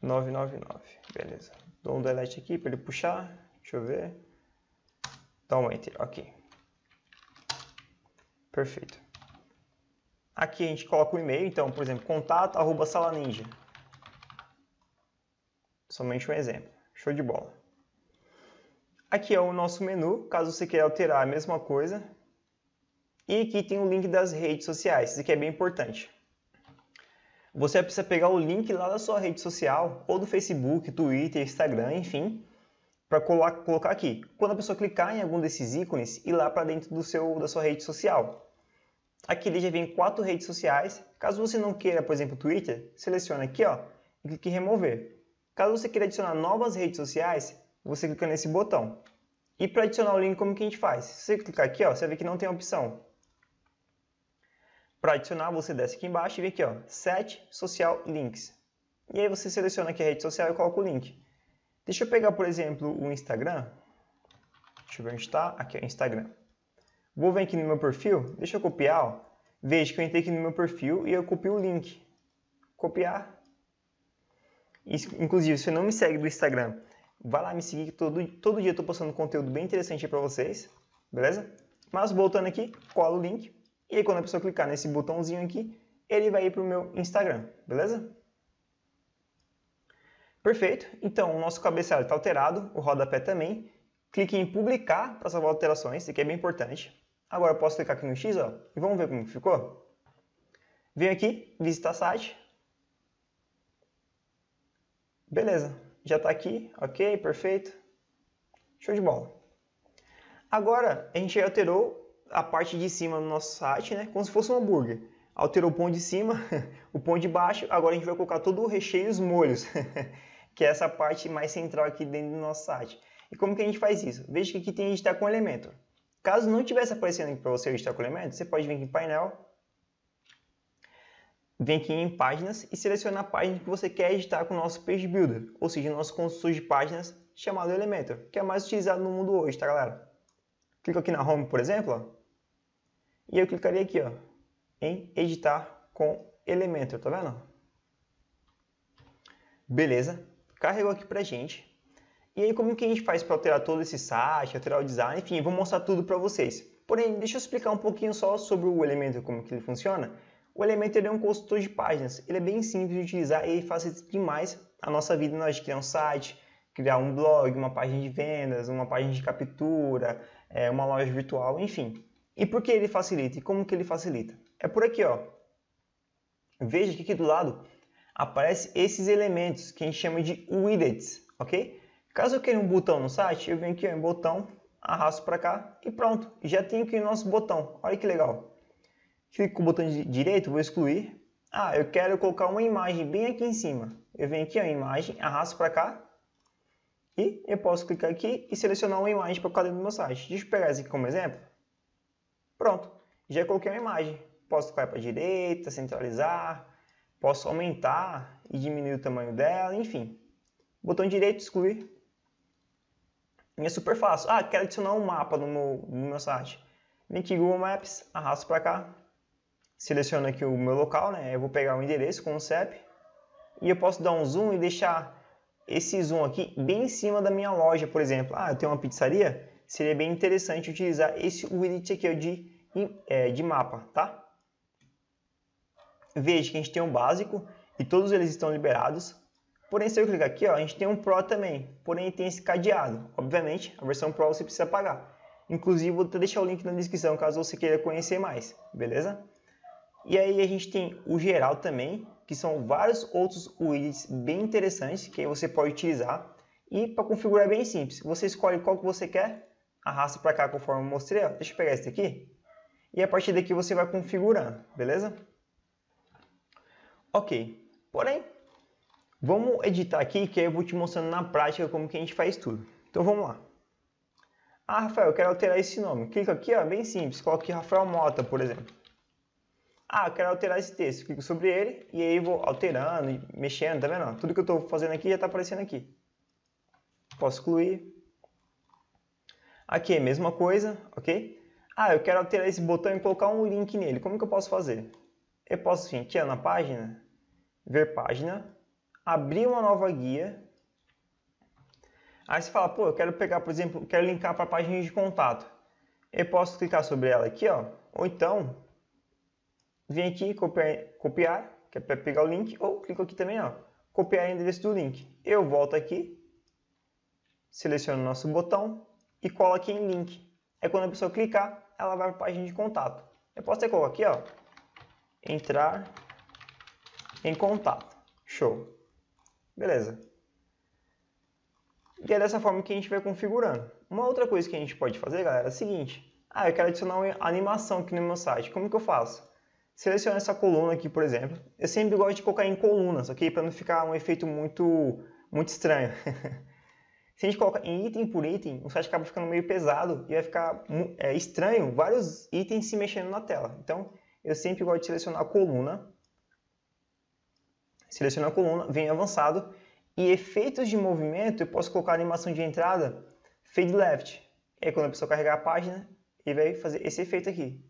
Speaker 1: 999. Beleza. Dou um delete aqui para ele puxar. Deixa eu ver. Dá um enter. Ok. Perfeito. Aqui a gente coloca o e-mail, então, por exemplo, contato arroba sala ninja. Somente um exemplo. Show de bola. Aqui é o nosso menu, caso você queira alterar a mesma coisa. E aqui tem o link das redes sociais, isso aqui é bem importante. Você precisa pegar o link lá da sua rede social, ou do Facebook, Twitter, Instagram, enfim, para colocar aqui. Quando a pessoa clicar em algum desses ícones, ir lá para dentro do seu, da sua rede social. Aqui ele já vem quatro redes sociais. Caso você não queira, por exemplo, Twitter, seleciona aqui ó, e clique em remover. Caso você queira adicionar novas redes sociais, você clica nesse botão. E para adicionar o link, como que a gente faz? Se você clicar aqui, ó, você vê que não tem opção. Para adicionar, você desce aqui embaixo e vê aqui, ó, Set Social Links. E aí você seleciona aqui a rede social e coloca o link. Deixa eu pegar, por exemplo, o Instagram. Deixa eu ver onde está. Aqui, o Instagram. Vou vir aqui no meu perfil, deixa eu copiar, ó. Veja que eu entrei aqui no meu perfil e eu copio o link. Copiar. inclusive, se você não me segue do Instagram, vá lá me seguir que todo, todo dia eu estou postando conteúdo bem interessante para vocês, beleza? Mas voltando aqui, cola o link e aí quando a pessoa clicar nesse botãozinho aqui, ele vai ir para o meu Instagram, beleza? Perfeito, então o nosso cabeçalho está alterado, o rodapé também. Clique em publicar para salvar alterações, isso aqui é bem importante. Agora eu posso clicar aqui no X ó, e vamos ver como ficou? Venho aqui, visita site. Beleza, já está aqui, ok, perfeito. Show de bola. Agora a gente alterou a parte de cima do nosso site, né, como se fosse um hambúrguer. Alterou o pão de cima, [LAUGHS] o pão de baixo, agora a gente vai colocar todo o recheio e os molhos, [LAUGHS] que é essa parte mais central aqui dentro do nosso site. E como que a gente faz isso? Veja que aqui tem, a gente está com elemento. Caso não tivesse aparecendo aqui para você o elemento, você pode vir aqui em painel, vem aqui em páginas e selecionar a página que você quer editar com o nosso Page Builder, ou seja, nosso construtor de páginas chamado Elementor, que é mais utilizado no mundo hoje, tá galera? Clico aqui na Home, por exemplo, ó, e eu clicaria aqui ó, em Editar com Elementor, tá vendo? Beleza, carregou aqui pra gente. E aí como que a gente faz para alterar todo esse site, alterar o design, enfim, eu vou mostrar tudo para vocês. Porém, deixa eu explicar um pouquinho só sobre o Elementor, como que ele funciona. O Elementor é um construtor de páginas, ele é bem simples de utilizar e ele facilita demais a nossa vida na hora de criar um site, criar um blog, uma página de vendas, uma página de captura, é, uma loja virtual, enfim. E por que ele facilita e como que ele facilita? É por aqui, ó. Veja que aqui do lado aparece esses elementos que a gente chama de widgets, ok? Caso eu queira um botão no site, eu venho aqui em botão, arrasto para cá e pronto. Já tenho aqui o nosso botão. Olha que legal. Clico com o botão direito, vou excluir. Ah, eu quero colocar uma imagem bem aqui em cima. Eu venho aqui, ó, imagem, arrasto para cá e eu posso clicar aqui e selecionar uma imagem para colocar um do meu site. Deixa eu pegar esse aqui como exemplo. Pronto, já coloquei uma imagem. Posso tocar para a direita, centralizar, posso aumentar e diminuir o tamanho dela, enfim. Botão direito, excluir, e é super fácil. Ah, quero adicionar um mapa no meu, no meu site. Vem aqui Google Maps, arrasto para cá, seleciono aqui o meu local, né? Eu vou pegar o endereço com o CEP e eu posso dar um zoom e deixar esse zoom aqui bem em cima da minha loja, por exemplo. Ah, eu tenho uma pizzaria? Seria bem interessante utilizar esse widget aqui de, é, de mapa, tá? Veja que a gente tem um básico e todos eles estão liberados. Porém, se eu clicar aqui, ó, a gente tem um Pro também, porém tem esse cadeado. Obviamente, a versão Pro você precisa pagar. Inclusive, vou deixar o link na descrição caso você queira conhecer mais, beleza? E aí a gente tem o geral também, que são vários outros widgets bem interessantes que você pode utilizar. E para configurar é bem simples, você escolhe qual que você quer, arrasta para cá conforme eu mostrei, ó. deixa eu pegar esse daqui. E a partir daqui você vai configurando, beleza? Ok, porém Vamos editar aqui que aí eu vou te mostrando na prática como que a gente faz tudo. Então vamos lá. Ah, Rafael, eu quero alterar esse nome. Clica aqui, ó, bem simples. Coloca aqui Rafael Mota, por exemplo. Ah, eu quero alterar esse texto. Clico sobre ele e aí vou alterando, mexendo, tá vendo? Tudo que eu estou fazendo aqui já está aparecendo aqui. Posso excluir. Aqui é a mesma coisa, ok? Ah, eu quero alterar esse botão e colocar um link nele. Como que eu posso fazer? Eu posso vir assim, aqui ó, na página, ver página, abrir uma nova guia. Aí você fala, pô, eu quero pegar, por exemplo, quero linkar para a página de contato. Eu posso clicar sobre ela aqui, ó, ou então vem aqui copiar, copiar que é para pegar o link, ou clico aqui também, ó, copiar o endereço do link. Eu volto aqui, seleciono o nosso botão e colo aqui em link. É quando a pessoa clicar, ela vai para a página de contato. Eu posso até colocar aqui, ó, entrar em contato. Show. Beleza. E é dessa forma que a gente vai configurando. Uma outra coisa que a gente pode fazer, galera, é o seguinte. Ah, eu quero adicionar uma animação aqui no meu site. Como que eu faço? Seleciono essa coluna aqui, por exemplo. Eu sempre gosto de colocar em colunas, ok? Para não ficar um efeito muito, muito estranho. [LAUGHS] Se a gente coloca em item por item, o site acaba ficando meio pesado e vai ficar é, estranho vários itens se mexendo na tela. Então, eu sempre gosto de selecionar a coluna seleciono a coluna, venho avançado e efeitos de movimento eu posso colocar a animação de entrada fade left. É quando a pessoa carregar a página, ele vai fazer esse efeito aqui.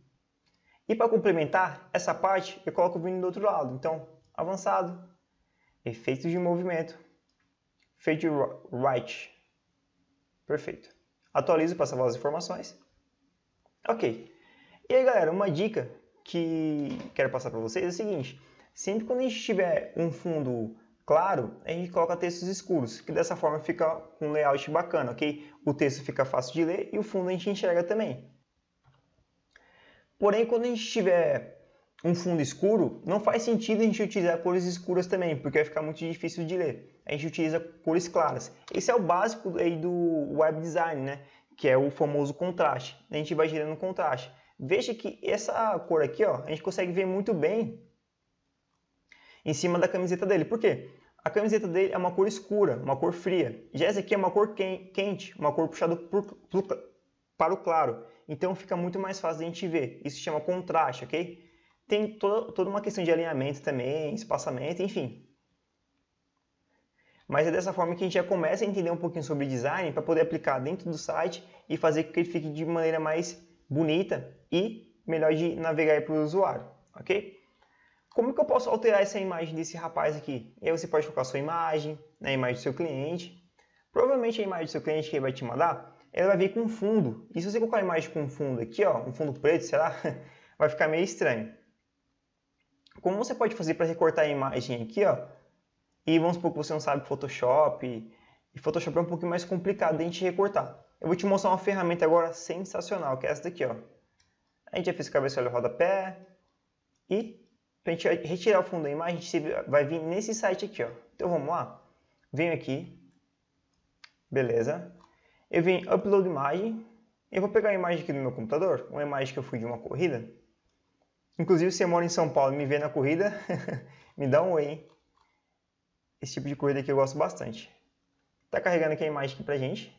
Speaker 1: E para complementar essa parte, eu coloco o vídeo do outro lado. Então, avançado, efeitos de movimento, fade right. Perfeito. Atualizo para salvar as informações. Ok. E aí, galera, uma dica que quero passar para vocês é o seguinte. Sempre quando a gente tiver um fundo claro, a gente coloca textos escuros, que dessa forma fica um layout bacana, ok? O texto fica fácil de ler e o fundo a gente enxerga também. Porém, quando a gente tiver um fundo escuro, não faz sentido a gente utilizar cores escuras também, porque vai ficar muito difícil de ler. A gente utiliza cores claras. Esse é o básico aí do web design, né? Que é o famoso contraste. A gente vai gerando contraste. Veja que essa cor aqui, ó, a gente consegue ver muito bem em cima da camiseta dele. Por quê? A camiseta dele é uma cor escura, uma cor fria. Já essa aqui é uma cor quente, uma cor puxada por, por, para o claro. Então fica muito mais fácil de a gente ver. Isso se chama contraste, ok? Tem toda uma questão de alinhamento também, espaçamento, enfim. Mas é dessa forma que a gente já começa a entender um pouquinho sobre design para poder aplicar dentro do site e fazer que ele fique de maneira mais bonita e melhor de navegar para o usuário, ok? Como que eu posso alterar essa imagem desse rapaz aqui? E aí você pode colocar sua imagem, né, a imagem do seu cliente. Provavelmente a imagem do seu cliente que ele vai te mandar, ela vai vir com fundo. E se você colocar a imagem com fundo aqui, ó, um fundo preto, sei lá, [LAUGHS] vai ficar meio estranho. Como você pode fazer para recortar a imagem aqui, ó? E vamos supor que você não sabe Photoshop, e Photoshop é um pouquinho mais complicado de a gente recortar. Eu vou te mostrar uma ferramenta agora sensacional, que é essa daqui, ó. A gente já fez cabeça, roda rodapé e para a gente retirar o fundo da imagem, a gente vai vir nesse site aqui. Ó. Então vamos lá. Venho aqui. Beleza. Eu venho em Upload Imagem. Eu vou pegar a imagem aqui do meu computador. Uma imagem que eu fui de uma corrida. Inclusive, se você mora em São Paulo e me vê na corrida, [LAUGHS] me dá um oi. Hein? Esse tipo de corrida aqui eu gosto bastante. Tá carregando aqui a imagem aqui pra gente.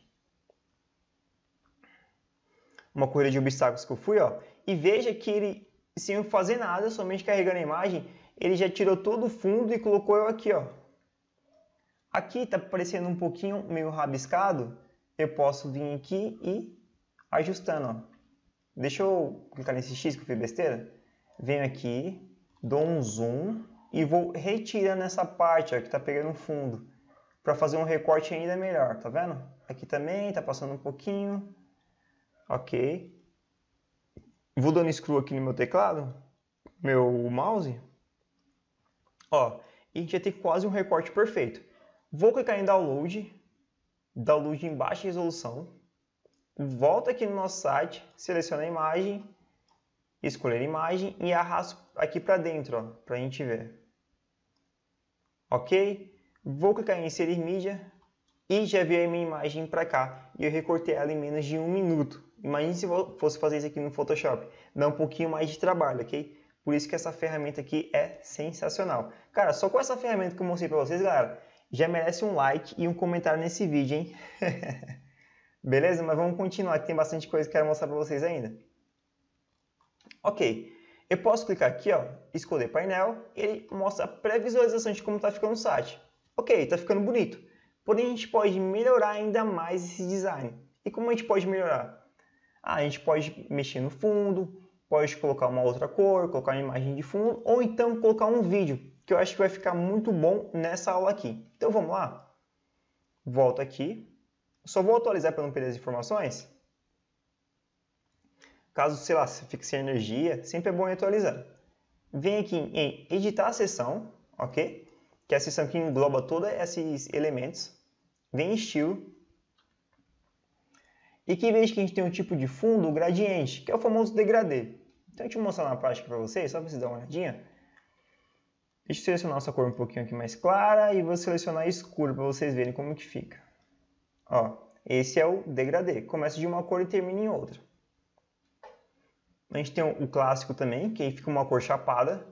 Speaker 1: Uma corrida de obstáculos que eu fui, ó. E veja que ele sem fazer nada, somente carregando a imagem, ele já tirou todo o fundo e colocou eu aqui, ó. Aqui tá parecendo um pouquinho meio rabiscado, eu posso vir aqui e ajustando, ó. Deixa eu clicar nesse X que eu fiz besteira. Venho aqui, dou um zoom e vou retirando essa parte ó, que tá pegando fundo para fazer um recorte ainda melhor, tá vendo? Aqui também, tá passando um pouquinho. Ok. Vou dando screw aqui no meu teclado, meu mouse. Ó, e a gente vai ter quase um recorte perfeito. Vou clicar em download, download em baixa resolução. Volto aqui no nosso site, seleciono a imagem, escolher a imagem e arrasto aqui para dentro, para a gente ver. Ok? Vou clicar em inserir mídia e já veio a minha imagem para cá e eu recortei ela em menos de um minuto. Imagine se fosse fazer isso aqui no Photoshop. Dá um pouquinho mais de trabalho, ok? Por isso que essa ferramenta aqui é sensacional. Cara, só com essa ferramenta que eu mostrei para vocês, galera, já merece um like e um comentário nesse vídeo, hein? [LAUGHS] Beleza? Mas vamos continuar, que tem bastante coisa que eu quero mostrar para vocês ainda. Ok, eu posso clicar aqui, ó, escolher painel, e ele mostra a pré-visualização de como está ficando o site. Ok, está ficando bonito. Porém, a gente pode melhorar ainda mais esse design. E como a gente pode melhorar? Ah, a gente pode mexer no fundo, pode colocar uma outra cor, colocar uma imagem de fundo, ou então colocar um vídeo, que eu acho que vai ficar muito bom nessa aula aqui. Então vamos lá? Volto aqui. Só vou atualizar para não perder as informações. Caso, sei lá, fique sem energia, sempre é bom atualizar. Vem aqui em editar a sessão, ok? Que é a sessão que engloba todos esses elementos. Vem em estilo, e aqui veja que a gente tem um tipo de fundo o gradiente, que é o famoso degradê. Então, deixa eu mostrar na prática para vocês, só para vocês darem uma olhadinha. Deixa eu selecionar essa cor um pouquinho aqui mais clara e vou selecionar escuro para vocês verem como que fica. Ó, esse é o degradê. Começa de uma cor e termina em outra. A gente tem o clássico também, que aí fica uma cor chapada.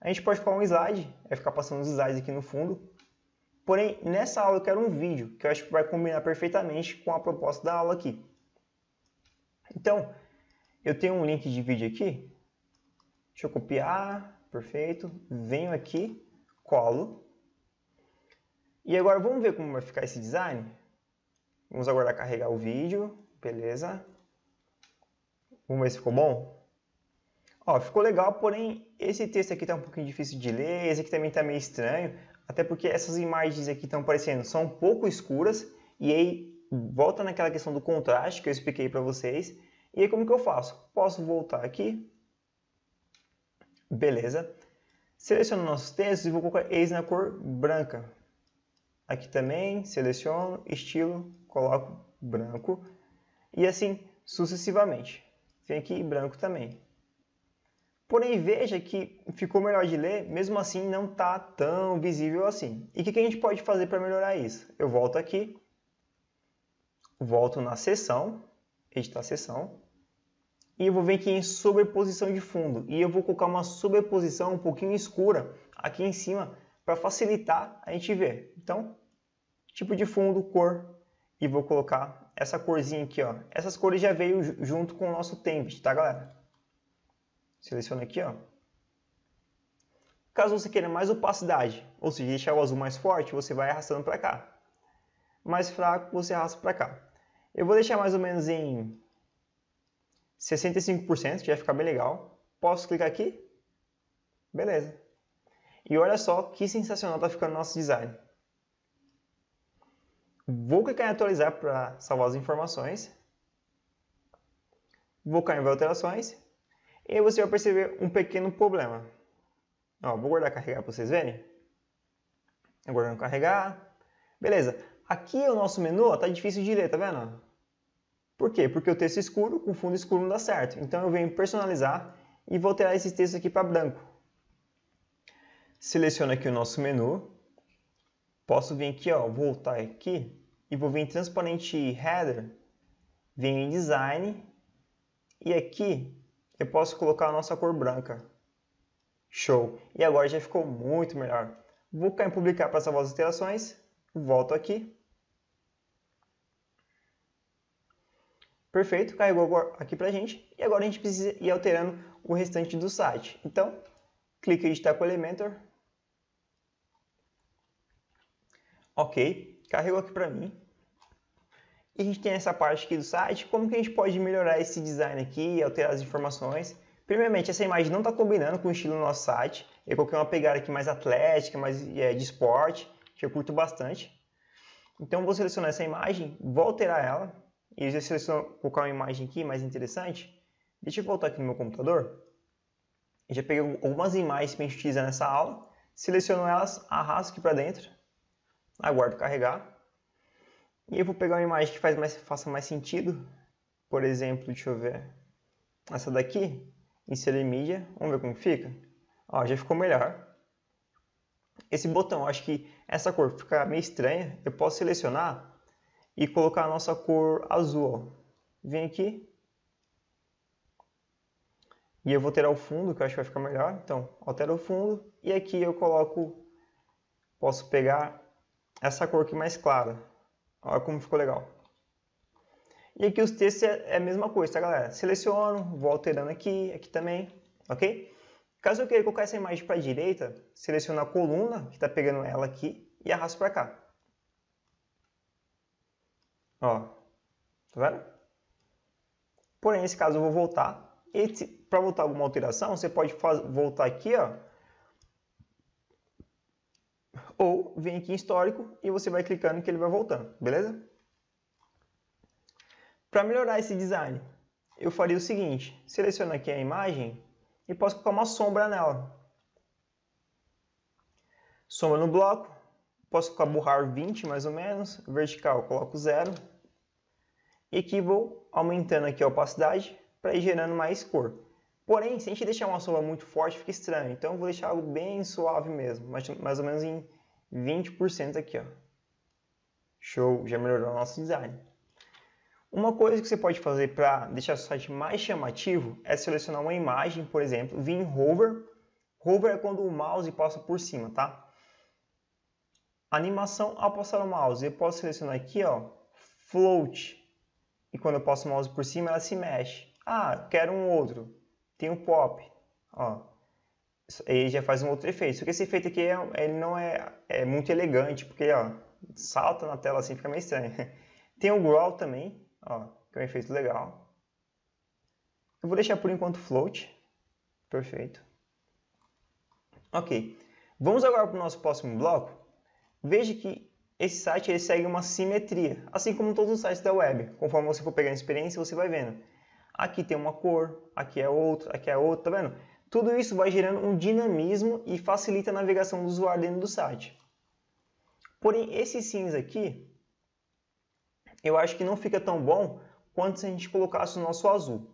Speaker 1: A gente pode pôr um slide, é ficar passando os slides aqui no fundo, Porém, nessa aula eu quero um vídeo, que eu acho que vai combinar perfeitamente com a proposta da aula aqui. Então, eu tenho um link de vídeo aqui. Deixa eu copiar, perfeito. Venho aqui, colo. E agora vamos ver como vai ficar esse design? Vamos agora carregar o vídeo, beleza. Vamos ver se ficou bom? Ó, ficou legal, porém esse texto aqui está um pouquinho difícil de ler, esse aqui também está meio estranho. Até porque essas imagens aqui estão aparecendo são um pouco escuras. E aí, volta naquela questão do contraste que eu expliquei para vocês. E aí, como que eu faço? Posso voltar aqui. Beleza. Seleciono nossos textos e vou colocar eles na cor branca. Aqui também, seleciono, estilo, coloco branco. E assim, sucessivamente. Vem aqui branco também. Porém, veja que ficou melhor de ler, mesmo assim não está tão visível assim. E o que, que a gente pode fazer para melhorar isso? Eu volto aqui, volto na seção, editar seção, e eu vou vir aqui em sobreposição de fundo. E eu vou colocar uma sobreposição um pouquinho escura aqui em cima para facilitar a gente ver. Então, tipo de fundo, cor, e vou colocar essa corzinha aqui. ó. Essas cores já veio junto com o nosso template, tá galera? Seleciona aqui, ó. Caso você queira mais opacidade, ou seja, deixar o azul mais forte, você vai arrastando para cá. Mais fraco, você arrasta para cá. Eu vou deixar mais ou menos em 65%, que vai ficar bem legal. Posso clicar aqui? Beleza. E olha só que sensacional está ficando o nosso design. Vou clicar em atualizar para salvar as informações. Vou clicar em alterações e aí você vai perceber um pequeno problema. Ó, vou guardar carregar para vocês verem. Aguardando tá carregar. Beleza. Aqui é o nosso menu está difícil de ler, tá vendo? Por quê? Porque o texto escuro com fundo escuro não dá certo. Então eu venho personalizar e vou alterar esse texto aqui para branco. Seleciono aqui o nosso menu. Posso vir aqui, ó, voltar aqui e vou vir em transparente header, venho em design e aqui eu posso colocar a nossa cor branca. Show! E agora já ficou muito melhor. Vou clicar em publicar para salvar as alterações, volto aqui. Perfeito, carregou aqui para a gente. E agora a gente precisa ir alterando o restante do site. Então, clique em editar com o Elementor. Ok, carregou aqui para mim. E a gente tem essa parte aqui do site, como que a gente pode melhorar esse design aqui, e alterar as informações. Primeiramente, essa imagem não está combinando com o estilo do nosso site. Eu coloquei uma pegada aqui mais atlética, mais é, de esporte, que eu curto bastante. Então, vou selecionar essa imagem, vou alterar ela. E vou já seleciono, colocar uma imagem aqui mais interessante. Deixa eu voltar aqui no meu computador. Eu já peguei algumas imagens que a gente utiliza nessa aula. Seleciono elas, arrasto aqui para dentro. Aguardo carregar. E eu vou pegar uma imagem que faz mais, faça mais sentido. Por exemplo, deixa eu ver. Essa daqui, inserir mídia. Vamos ver como fica. Ó, já ficou melhor. Esse botão, acho que essa cor fica meio estranha. Eu posso selecionar e colocar a nossa cor azul. Ó. Vem aqui. E eu vou alterar o fundo, que eu acho que vai ficar melhor. Então, altero o fundo. E aqui eu coloco... Posso pegar essa cor aqui mais clara Olha como ficou legal. E aqui os textos é, é a mesma coisa, tá galera? Seleciono, vou alterando aqui, aqui também, ok? Caso eu queira colocar essa imagem para a direita, seleciono a coluna, que está pegando ela aqui, e arrasto para cá. Ó, tá vendo? Porém, nesse caso eu vou voltar. Para voltar alguma alteração, você pode voltar aqui, ó, ou vem aqui em histórico e você vai clicando que ele vai voltando, beleza? Para melhorar esse design, eu faria o seguinte, seleciono aqui a imagem e posso colocar uma sombra nela. Sombra no bloco, posso colocar borrar 20 mais ou menos, vertical coloco 0. E aqui vou aumentando aqui a opacidade para ir gerando mais cor. Porém, se a gente deixar uma sombra muito forte, fica estranho. Então, vou deixar algo bem suave mesmo, mais, mais ou menos em 20% aqui, ó. Show, já melhorou o nosso design. Uma coisa que você pode fazer para deixar o site mais chamativo é selecionar uma imagem, por exemplo, vir em hover. Hover é quando o mouse passa por cima, tá? Animação ao passar o mouse. Eu posso selecionar aqui, ó, float. E quando eu passo o mouse por cima, ela se mexe. Ah, quero um outro. Tem um pop. Ó, aí já faz um outro efeito. Só que esse efeito aqui é, ele não é, é muito elegante, porque ó, salta na tela assim, fica meio estranho. [LAUGHS] Tem o growl também, ó, que é um efeito legal. Eu vou deixar por enquanto float. Perfeito. Ok. Vamos agora para o nosso próximo bloco. Veja que esse site ele segue uma simetria, assim como todos os sites da web. Conforme você for pegando experiência, você vai vendo. Aqui tem uma cor, aqui é outra, aqui é outra, tá vendo? Tudo isso vai gerando um dinamismo e facilita a navegação do usuário dentro do site. Porém, esses cinza aqui, eu acho que não fica tão bom quanto se a gente colocasse o nosso azul.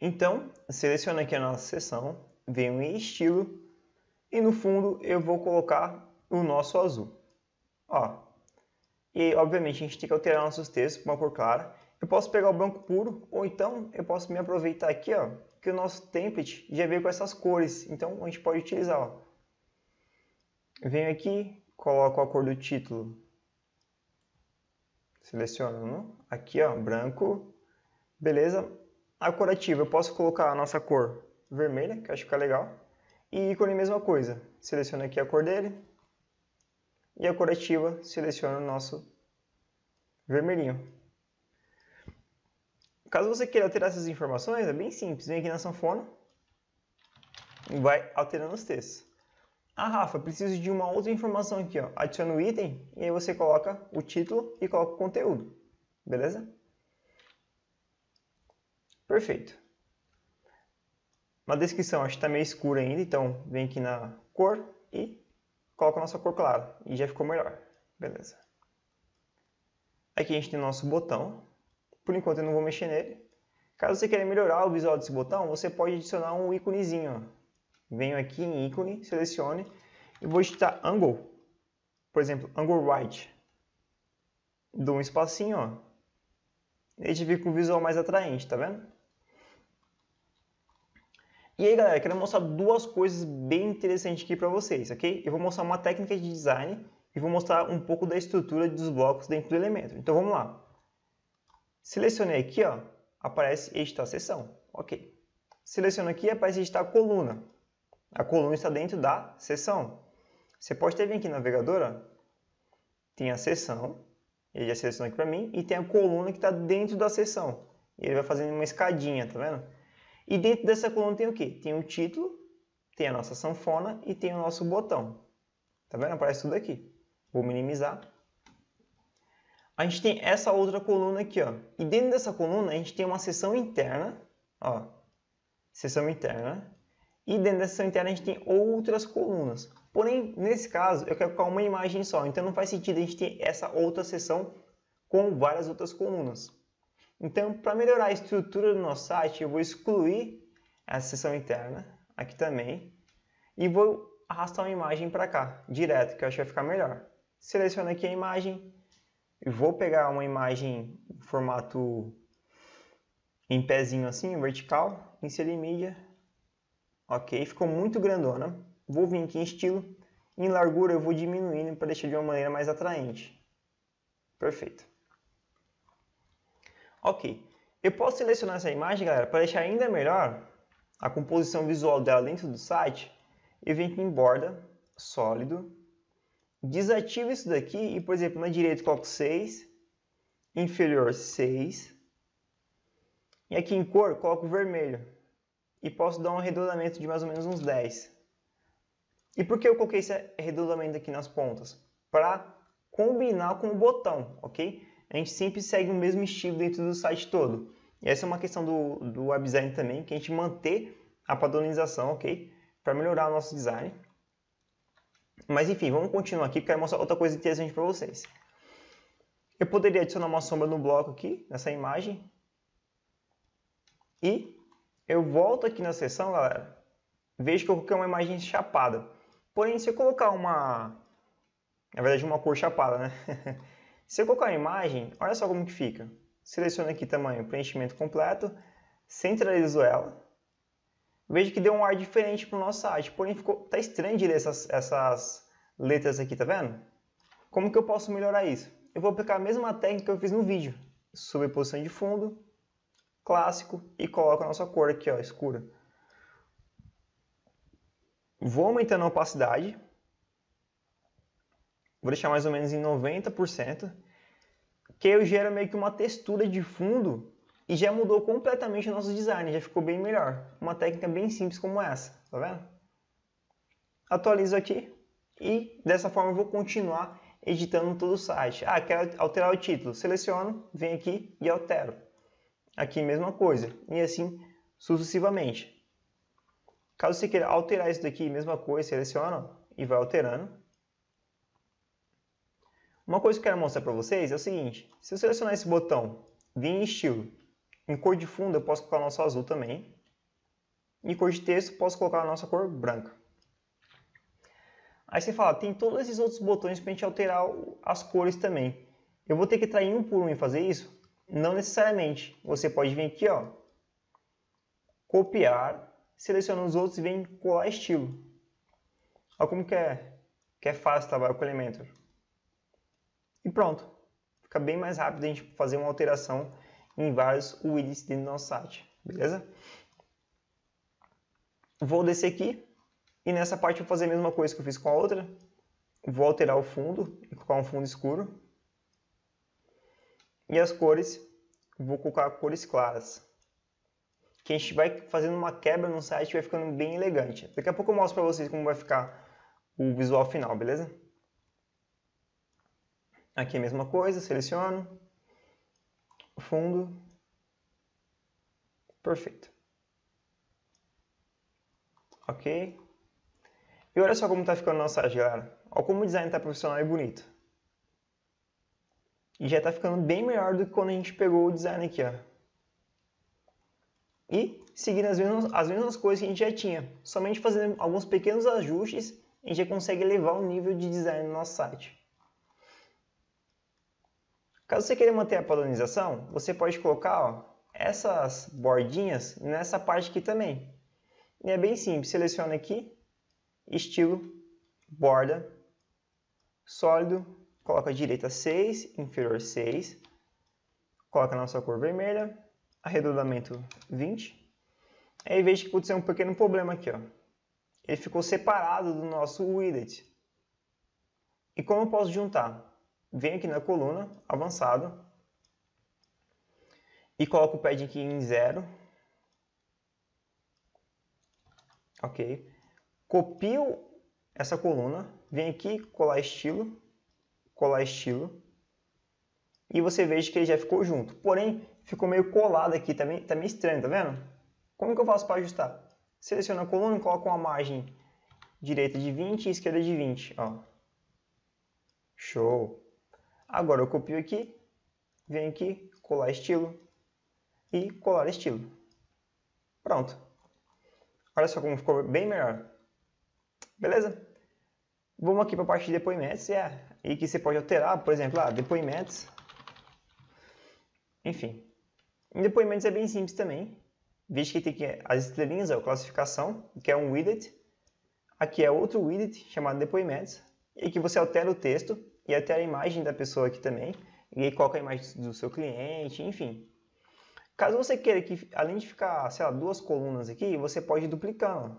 Speaker 1: Então, seleciono aqui a nossa seção, venho em estilo e no fundo eu vou colocar o nosso azul. Ó. E obviamente a gente tem que alterar nossos textos para uma cor clara. Eu posso pegar o branco puro ou então eu posso me aproveitar aqui, ó, que o nosso template já veio com essas cores. Então a gente pode utilizar. Ó. Venho aqui, coloco a cor do título. Seleciono né? aqui, ó, branco. Beleza. A cor ativa, eu posso colocar a nossa cor vermelha, que eu acho que fica é legal. E ícone, mesma coisa. Seleciono aqui a cor dele. E a cor ativa, seleciono o nosso vermelhinho. Caso você queira alterar essas informações, é bem simples. Vem aqui na sanfona e vai alterando os textos. Ah, Rafa, preciso de uma outra informação aqui. Ó. Adiciona o item e aí você coloca o título e coloca o conteúdo. Beleza? Perfeito. Na descrição, acho que está meio escuro ainda, então vem aqui na cor e coloca a nossa cor clara. E já ficou melhor. Beleza. Aqui a gente tem nosso botão, por enquanto eu não vou mexer nele. Caso você queira melhorar o visual desse botão, você pode adicionar um íconezinho. Venho aqui em ícone, selecione e vou digitar angle. Por exemplo, angle right. Dou um espacinho, ó. E a gente fica com o visual mais atraente, tá vendo? E aí, galera, quero mostrar duas coisas bem interessantes aqui para vocês, ok? Eu vou mostrar uma técnica de design e vou mostrar um pouco da estrutura dos blocos dentro do elemento. Então, vamos lá. Selecionei aqui, ó, aparece editar seção, Ok. Seleciono aqui e aparece editar coluna. A coluna está dentro da seção. Você pode ter vindo aqui no navegador, ó, tem a seção, ele já selecionou aqui para mim, e tem a coluna que está dentro da seção. Ele vai fazendo uma escadinha, tá vendo? E dentro dessa coluna tem o que? Tem o título, tem a nossa sanfona e tem o nosso botão. Tá vendo? Aparece tudo aqui. Vou minimizar a gente tem essa outra coluna aqui, ó. E dentro dessa coluna a gente tem uma seção interna, ó. Seção interna. E dentro dessa seção interna a gente tem outras colunas. Porém, nesse caso, eu quero colocar uma imagem só. Então não faz sentido a gente ter essa outra seção com várias outras colunas. Então, para melhorar a estrutura do nosso site, eu vou excluir essa seção interna, aqui também, e vou arrastar uma imagem para cá, direto, que eu acho que vai ficar melhor. Seleciono aqui a imagem, eu vou pegar uma imagem em formato em pezinho assim, vertical, inserir mídia, ok, ficou muito grandona, vou vir aqui em estilo, em largura eu vou diminuindo para deixar de uma maneira mais atraente, perfeito. Ok, eu posso selecionar essa imagem, galera, para deixar ainda melhor a composição visual dela dentro do site, eu venho aqui em borda, sólido, Desativa isso daqui e, por exemplo, na direita coloco 6, inferior 6. E aqui em cor coloco vermelho. E posso dar um arredondamento de mais ou menos uns 10. E por que eu coloquei esse arredondamento aqui nas pontas? Para combinar com o botão, ok? A gente sempre segue o mesmo estilo dentro do site todo. E essa é uma questão do, do web design também, que a gente manter a padronização, ok? Para melhorar o nosso design. Mas enfim, vamos continuar aqui, porque quero mostrar outra coisa interessante para vocês. Eu poderia adicionar uma sombra no bloco aqui, nessa imagem. E eu volto aqui na seção, galera. Vejo que eu coloquei uma imagem chapada. Porém, se eu colocar uma... Na verdade, uma cor chapada, né? [LAUGHS] se eu colocar a imagem, olha só como que fica. Seleciono aqui tamanho, preenchimento completo. Centralizo ela. Veja que deu um ar diferente para o nosso site, porém ficou, tá estranho de ler essas, essas letras aqui, tá vendo? Como que eu posso melhorar isso? Eu vou aplicar a mesma técnica que eu fiz no vídeo. Sobreposição de fundo, clássico e coloco a nossa cor aqui, ó, escura. Vou aumentando a opacidade. Vou deixar mais ou menos em 90%. Que eu gero meio que uma textura de fundo e já mudou completamente o nosso design, já ficou bem melhor. Uma técnica bem simples como essa, tá vendo? Atualizo aqui e dessa forma eu vou continuar editando todo o site. Ah, quero alterar o título, seleciono, venho aqui e altero. Aqui mesma coisa e assim sucessivamente. Caso você queira alterar isso daqui, mesma coisa, seleciona e vai alterando. Uma coisa que eu quero mostrar para vocês é o seguinte, se eu selecionar esse botão, vir em estilo, em cor de fundo eu posso colocar o nosso azul também. Em cor de texto posso colocar a nossa cor branca. Aí você fala, tem todos esses outros botões para a gente alterar as cores também. Eu vou ter que trair um por um e fazer isso? Não necessariamente. Você pode vir aqui, ó, copiar, seleciona os outros e vem colar estilo. Olha como que é, que é fácil trabalhar tá, com o Elementor. E pronto. Fica bem mais rápido a gente fazer uma alteração em vários widgets dentro do nosso site, beleza? Vou descer aqui e nessa parte vou fazer a mesma coisa que eu fiz com a outra. Vou alterar o fundo e colocar um fundo escuro. E as cores, vou colocar cores claras. Que a gente vai fazendo uma quebra no site e vai ficando bem elegante. Daqui a pouco eu mostro para vocês como vai ficar o visual final, beleza? Aqui é a mesma coisa, seleciono, fundo. Perfeito. Ok? E olha só como está ficando nosso site, galera. Olha como o design está profissional e bonito. E já está ficando bem melhor do que quando a gente pegou o design aqui, ó. E seguindo as mesmas, as mesmas coisas que a gente já tinha. Somente fazendo alguns pequenos ajustes, a gente já consegue elevar o nível de design no nosso site. Caso você queira manter a padronização, você pode colocar ó, essas bordinhas nessa parte aqui também. E é bem simples, seleciona aqui, estilo, borda, sólido, coloca a direita 6, inferior 6, coloca na sua cor vermelha, arredondamento 20. Aí veja que aconteceu um pequeno problema aqui, ó. Ele ficou separado do nosso widget. E como eu posso juntar? venho aqui na coluna, avançado, e coloco o padding aqui em zero, Ok. Copio essa coluna, venho aqui, colar estilo, colar estilo, e você veja que ele já ficou junto. Porém, ficou meio colado aqui, tá meio, tá meio estranho, tá vendo? Como que eu faço para ajustar? Seleciono a coluna e coloco uma margem direita de 20 e esquerda de 20, ó. Show! Agora eu copio aqui, venho aqui, colar estilo e colar estilo. Pronto. Olha só como ficou bem melhor. Beleza? Vamos aqui para a parte de depoimentos e é aí que você pode alterar, por exemplo, ah, depoimentos. Enfim. Em depoimentos é bem simples também. Veja que tem aqui as estrelinhas, a classificação, que é um widget. Aqui é outro widget chamado depoimentos. E que você altera o texto e até a imagem da pessoa aqui também. E aí coloca é a imagem do seu cliente, enfim. Caso você queira que, além de ficar, sei lá, duas colunas aqui, você pode duplicar.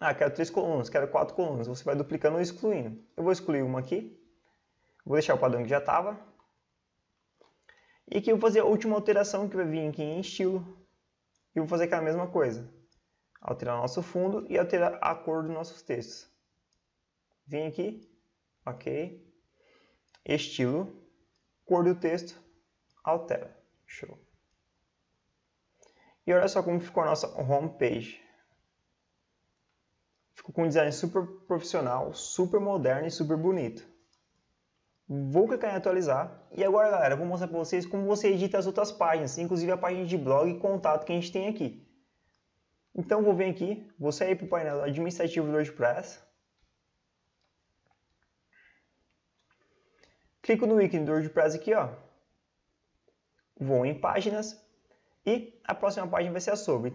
Speaker 1: Ah, quero três colunas, quero quatro colunas. Você vai duplicando ou excluindo. Eu vou excluir uma aqui. Vou deixar o padrão que já estava. E aqui eu vou fazer a última alteração que vai vir aqui em estilo. E vou fazer aquela mesma coisa. Alterar nosso fundo e alterar a cor dos nossos textos vim aqui, ok, estilo, cor do texto, altera, show. E olha só como ficou a nossa homepage. Ficou com um design super profissional, super moderno e super bonito. Vou clicar em atualizar. E agora, galera, vou mostrar para vocês como você edita as outras páginas, inclusive a página de blog e contato que a gente tem aqui. Então, vou vir aqui, vou sair para o painel administrativo do WordPress. clico no ícone do WordPress aqui, ó, vou em páginas e a próxima página vai ser a sobre.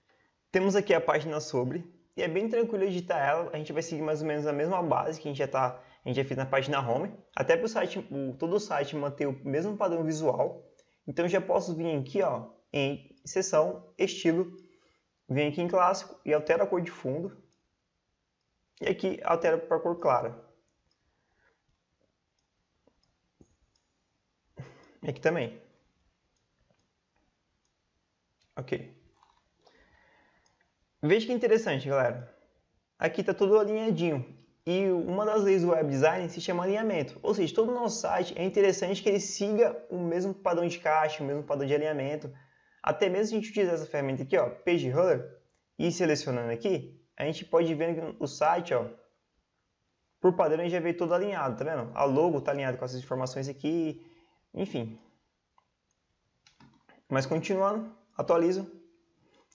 Speaker 1: Temos aqui a página sobre e é bem tranquilo editar ela, a gente vai seguir mais ou menos a mesma base que a gente já, tá, a gente já fez na página home, até para o site, todo o site manter o mesmo padrão visual, então já posso vir aqui ó, em seção, estilo, vem aqui em clássico e altera a cor de fundo e aqui altera para cor clara. Aqui também. Ok. Veja que interessante, galera. Aqui está tudo alinhadinho. E uma das leis do web design se chama alinhamento. Ou seja, todo nosso site é interessante que ele siga o mesmo padrão de caixa, o mesmo padrão de alinhamento. Até mesmo se a gente utilizar essa ferramenta aqui, ó, Page Roller, e selecionando aqui, a gente pode ver que o site, ó, por padrão, já veio todo alinhado, tá vendo? A logo está alinhado com essas informações aqui, enfim. Mas continuando, atualizo.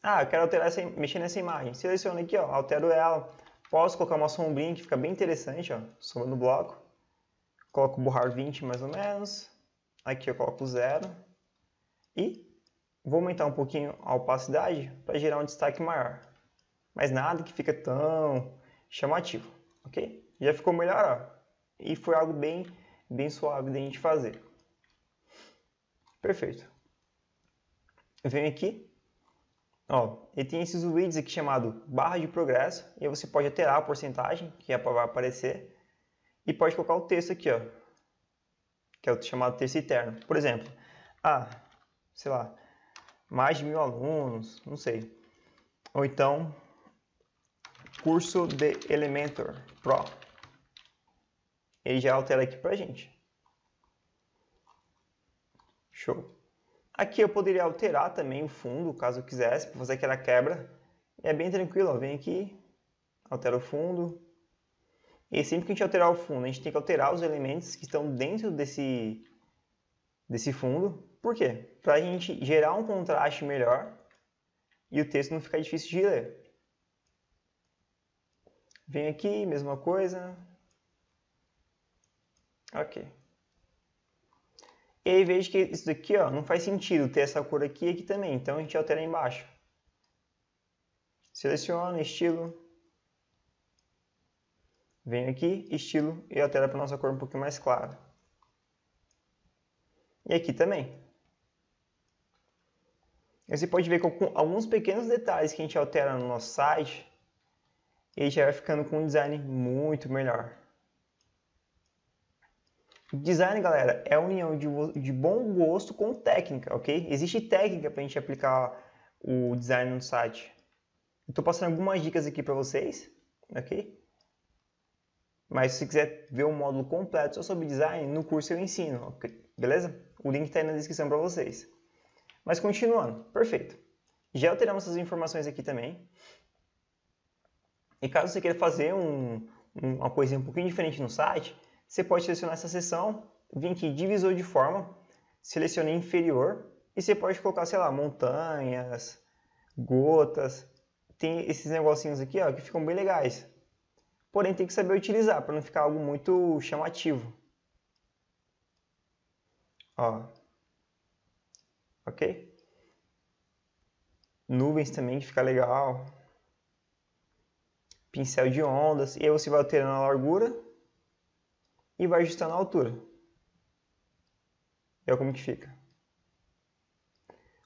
Speaker 1: Ah, eu quero alterar essa, mexer nessa imagem. Seleciono aqui, ó, altero ela. Posso colocar uma sombrinha que fica bem interessante, ó, sombra no bloco. Coloco o borrar 20 mais ou menos. Aqui eu coloco 0. E vou aumentar um pouquinho a opacidade para gerar um destaque maior. Mas nada que fica tão chamativo, ok? Já ficou melhor, ó. E foi algo bem, bem suave de a gente fazer. Perfeito. Eu venho aqui, ó, ele tem esses widgets aqui chamado barra de progresso, e aí você pode alterar a porcentagem que é vai aparecer, e pode colocar o texto aqui, ó, que é o chamado texto interno. Por exemplo, ah, sei lá, mais de mil alunos, não sei. Ou então, curso de Elementor Pro. Ele já altera aqui pra gente. Show. Aqui eu poderia alterar também o fundo, caso eu quisesse, para fazer aquela quebra. É bem tranquilo, ó. vem aqui, altera o fundo. E sempre que a gente alterar o fundo, a gente tem que alterar os elementos que estão dentro desse, desse fundo. Por quê? Para a gente gerar um contraste melhor e o texto não ficar difícil de ler. Vem aqui, mesma coisa. Ok. E aí vejo que isso daqui ó, não faz sentido ter essa cor aqui e aqui também, então a gente altera embaixo. Seleciono, estilo. Venho aqui, estilo e altera para nossa cor um pouquinho mais clara. E aqui também. E você pode ver que com alguns pequenos detalhes que a gente altera no nosso site, ele já vai ficando com um design muito melhor. Design, galera, é a união de, de bom gosto com técnica, ok? Existe técnica para a gente aplicar o design no site. Estou passando algumas dicas aqui para vocês, ok? Mas se quiser ver o um módulo completo só sobre design, no curso eu ensino, ok? Beleza? O link está aí na descrição para vocês. Mas continuando, perfeito. Já alteramos essas informações aqui também. E caso você queira fazer um, uma coisinha um pouquinho diferente no site, você pode selecionar essa seção, vir aqui em divisor de forma, selecionei inferior e você pode colocar, sei lá, montanhas, gotas. Tem esses negocinhos aqui ó, que ficam bem legais. Porém, tem que saber utilizar para não ficar algo muito chamativo. Ó. Ok? Nuvens também que fica legal. Pincel de ondas. E aí você vai alterando a largura e vai ajustando a altura. É como que fica.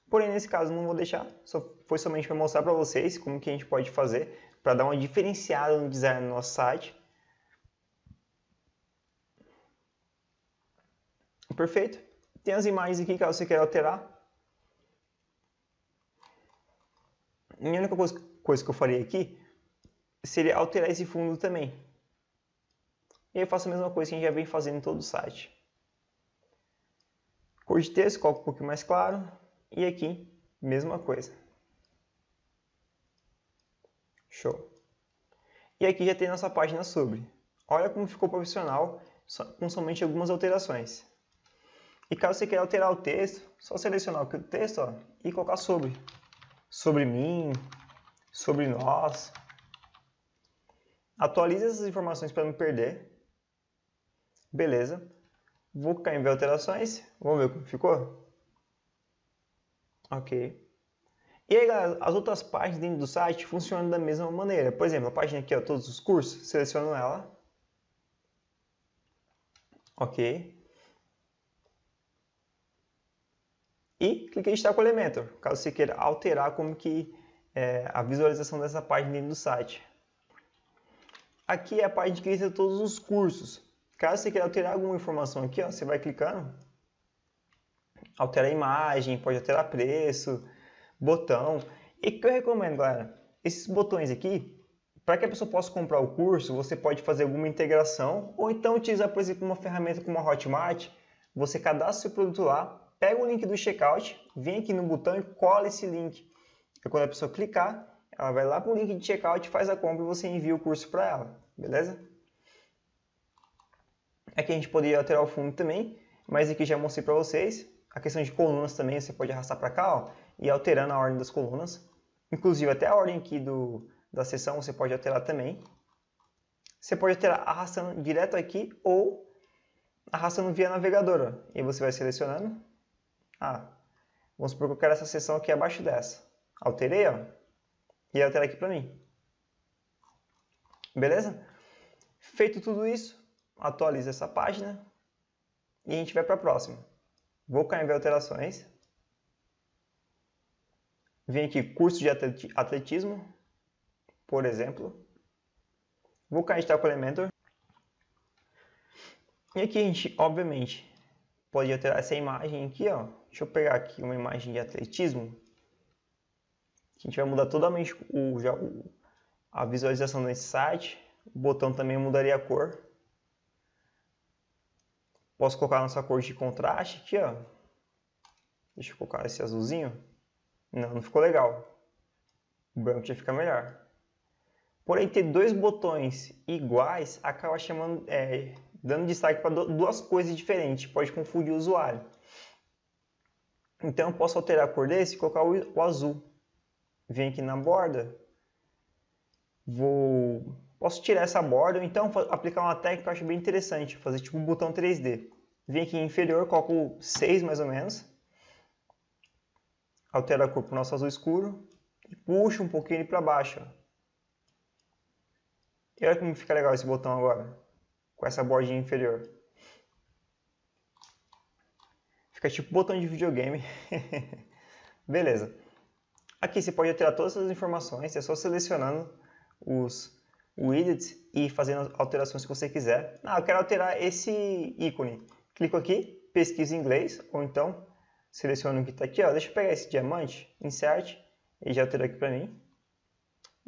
Speaker 1: Porém, nesse caso não vou deixar, só foi somente para mostrar para vocês como que a gente pode fazer para dar uma diferenciada no design do nosso site. Perfeito? Tem as imagens aqui que você quer alterar. A única coisa que eu faria aqui seria alterar esse fundo também. E aí eu faço a mesma coisa que a gente já vem fazendo em todo o site. Cor de texto, coloco um pouquinho mais claro. E aqui, mesma coisa. Show. E aqui já tem nossa página sobre. Olha como ficou profissional, com somente algumas alterações. E caso você queira alterar o texto, só selecionar o texto ó, e colocar sobre. Sobre mim, sobre nós. Atualize essas informações para não perder. Beleza. Vou clicar em ver alterações. Vamos ver como ficou? Ok. E aí, galera, as outras páginas dentro do site funcionam da mesma maneira. Por exemplo, a página aqui, ó, todos os cursos, seleciono ela. Ok. E clique em o Elementor, caso você queira alterar como que é, a visualização dessa página dentro do site. Aqui é a página que lista todos os cursos. Caso você queira alterar alguma informação aqui, ó, você vai clicando, altera a imagem, pode alterar preço, botão. E o que eu recomendo, galera? Esses botões aqui, para que a pessoa possa comprar o curso, você pode fazer alguma integração ou então utilizar, por exemplo, uma ferramenta como a Hotmart. Você cadastra o produto lá, pega o link do checkout, vem aqui no botão e cola esse link. E quando a pessoa clicar, ela vai lá para o link de checkout, faz a compra e você envia o curso para ela, beleza? é que a gente poderia alterar o fundo também, mas aqui já mostrei para vocês. A questão de colunas também, você pode arrastar para cá ó, e alterando a ordem das colunas. Inclusive até a ordem aqui do, da seção você pode alterar também. Você pode alterar arrastando direto aqui ou arrastando via navegador E você vai selecionando. Ah, vamos supor que eu quero essa seção aqui abaixo dessa. Alterei, ó. E altera aqui para mim. Beleza? Feito tudo isso, atualiza essa página e a gente vai para a próxima. Vou cair em ver alterações. Vem aqui curso de atletismo, por exemplo. Vou cair em o Elementor. E aqui a gente, obviamente, pode alterar essa imagem aqui, ó. Deixa eu pegar aqui uma imagem de atletismo. A gente vai mudar totalmente o, já, o, a visualização desse site. O botão também mudaria a cor. Posso colocar a nossa cor de contraste aqui, ó. Deixa eu colocar esse azulzinho. Não, não ficou legal. O branco já fica melhor. Porém, ter dois botões iguais acaba chamando, é, dando destaque para duas coisas diferentes. Pode confundir o usuário. Então, eu posso alterar a cor desse e colocar o, o azul. Vem aqui na borda. Vou Posso tirar essa borda ou então aplicar uma técnica que eu acho bem interessante, fazer tipo um botão 3D. Vem aqui em inferior, coloco 6 mais ou menos. Altero a cor para o nosso azul escuro. E puxo um pouquinho para baixo. E olha como fica legal esse botão agora. Com essa bordinha inferior. Fica tipo botão de videogame. [LAUGHS] Beleza. Aqui você pode alterar todas as informações, é só selecionando os widget e fazendo alterações que você quiser. Ah, eu quero alterar esse ícone. Clico aqui, pesquisa em inglês, ou então seleciono o que está aqui. Ó. Deixa eu pegar esse diamante, insert, e já alterou aqui para mim.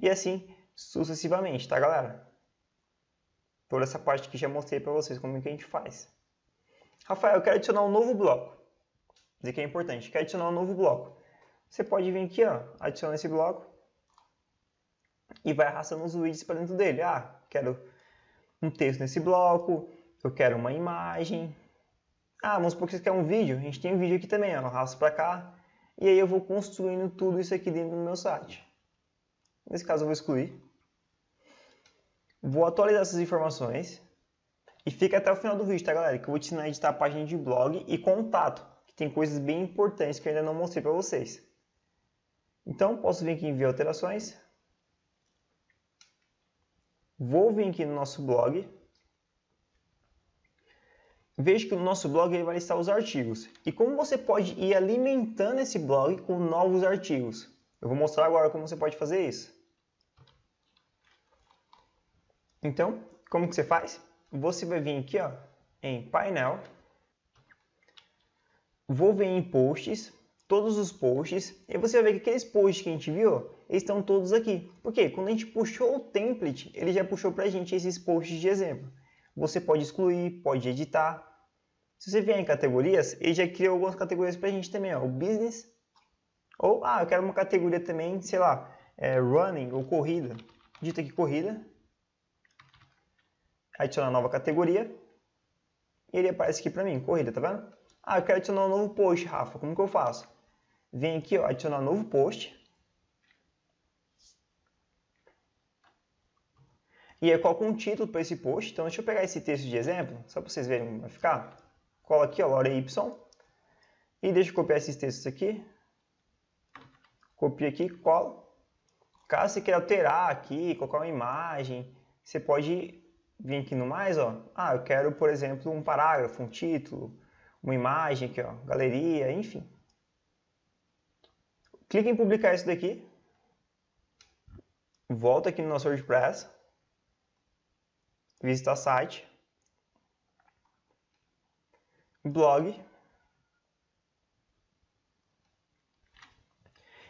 Speaker 1: E assim sucessivamente, tá galera? Toda essa parte que já mostrei para vocês como é que a gente faz. Rafael, eu quero adicionar um novo bloco. Isso aqui é importante. Quero adicionar um novo bloco. Você pode vir aqui, ó, adicionar esse bloco e vai arrastando os widgets para dentro dele. Ah, quero um texto nesse bloco, eu quero uma imagem. Ah, vamos supor que você quer um vídeo. A gente tem um vídeo aqui também, ó, eu arrasto para cá. E aí eu vou construindo tudo isso aqui dentro do meu site. Nesse caso eu vou excluir. Vou atualizar essas informações. E fica até o final do vídeo, tá galera? Que eu vou te ensinar a editar a página de blog e contato. Que tem coisas bem importantes que eu ainda não mostrei para vocês. Então, posso vir aqui em ver alterações. Vou vir aqui no nosso blog. Vejo que o nosso blog ele vai listar os artigos. E como você pode ir alimentando esse blog com novos artigos. Eu vou mostrar agora como você pode fazer isso. Então, como que você faz? Você vai vir aqui ó, em painel. Vou vir em posts, todos os posts. E você vai ver que aqueles posts que a gente viu, estão todos aqui. Porque quando a gente puxou o template, ele já puxou para a gente esses posts de exemplo. Você pode excluir, pode editar. Se você vier em categorias, ele já criou algumas categorias para a gente também. Ó, o business. Ou, ah, eu quero uma categoria também, sei lá, é, running ou corrida. Dita aqui corrida. Adicionar nova categoria. E ele aparece aqui para mim, corrida, tá vendo? Ah, eu quero adicionar um novo post, Rafa. Como que eu faço? Vem aqui, ó, adicionar novo post. E qual coloco um título para esse post. Então deixa eu pegar esse texto de exemplo, só para vocês verem como vai ficar. Cola aqui, ó, Laura Y. E deixa eu copiar esses textos aqui. Copio aqui, colo. Caso você queira alterar aqui, colocar uma imagem, você pode vir aqui no mais, ó. Ah, eu quero, por exemplo, um parágrafo, um título, uma imagem aqui, ó, galeria, enfim. Clique em publicar isso daqui. Volta aqui no nosso WordPress visita site, blog,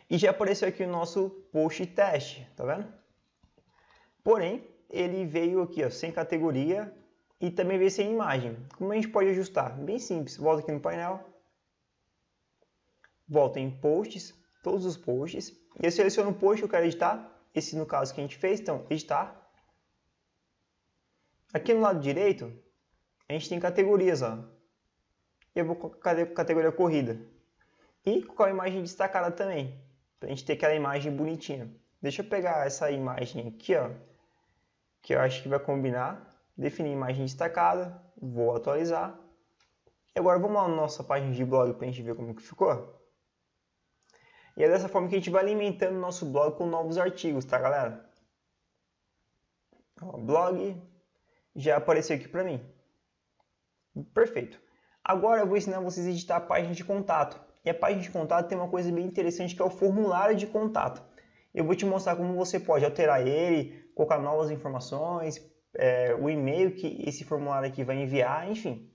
Speaker 1: e já apareceu aqui o nosso post teste, tá vendo? Porém, ele veio aqui ó, sem categoria e também veio sem imagem. Como a gente pode ajustar? Bem simples, volta aqui no painel, volta em posts, todos os posts, e eu seleciono o post que eu quero editar, esse no caso que a gente fez, então editar, Aqui no lado direito, a gente tem categorias. Ó. Eu vou colocar a categoria corrida. E com a imagem destacada também, para a gente ter aquela imagem bonitinha. Deixa eu pegar essa imagem aqui, ó, que eu acho que vai combinar. Definir imagem destacada, vou atualizar. E agora vamos lá na nossa página de blog para a gente ver como que ficou. E é dessa forma que a gente vai alimentando nosso blog com novos artigos, tá galera? Ó, blog, já apareceu aqui para mim. Perfeito. Agora eu vou ensinar vocês a editar a página de contato. E a página de contato tem uma coisa bem interessante que é o formulário de contato. Eu vou te mostrar como você pode alterar ele, colocar novas informações, é, o e-mail que esse formulário aqui vai enviar, enfim.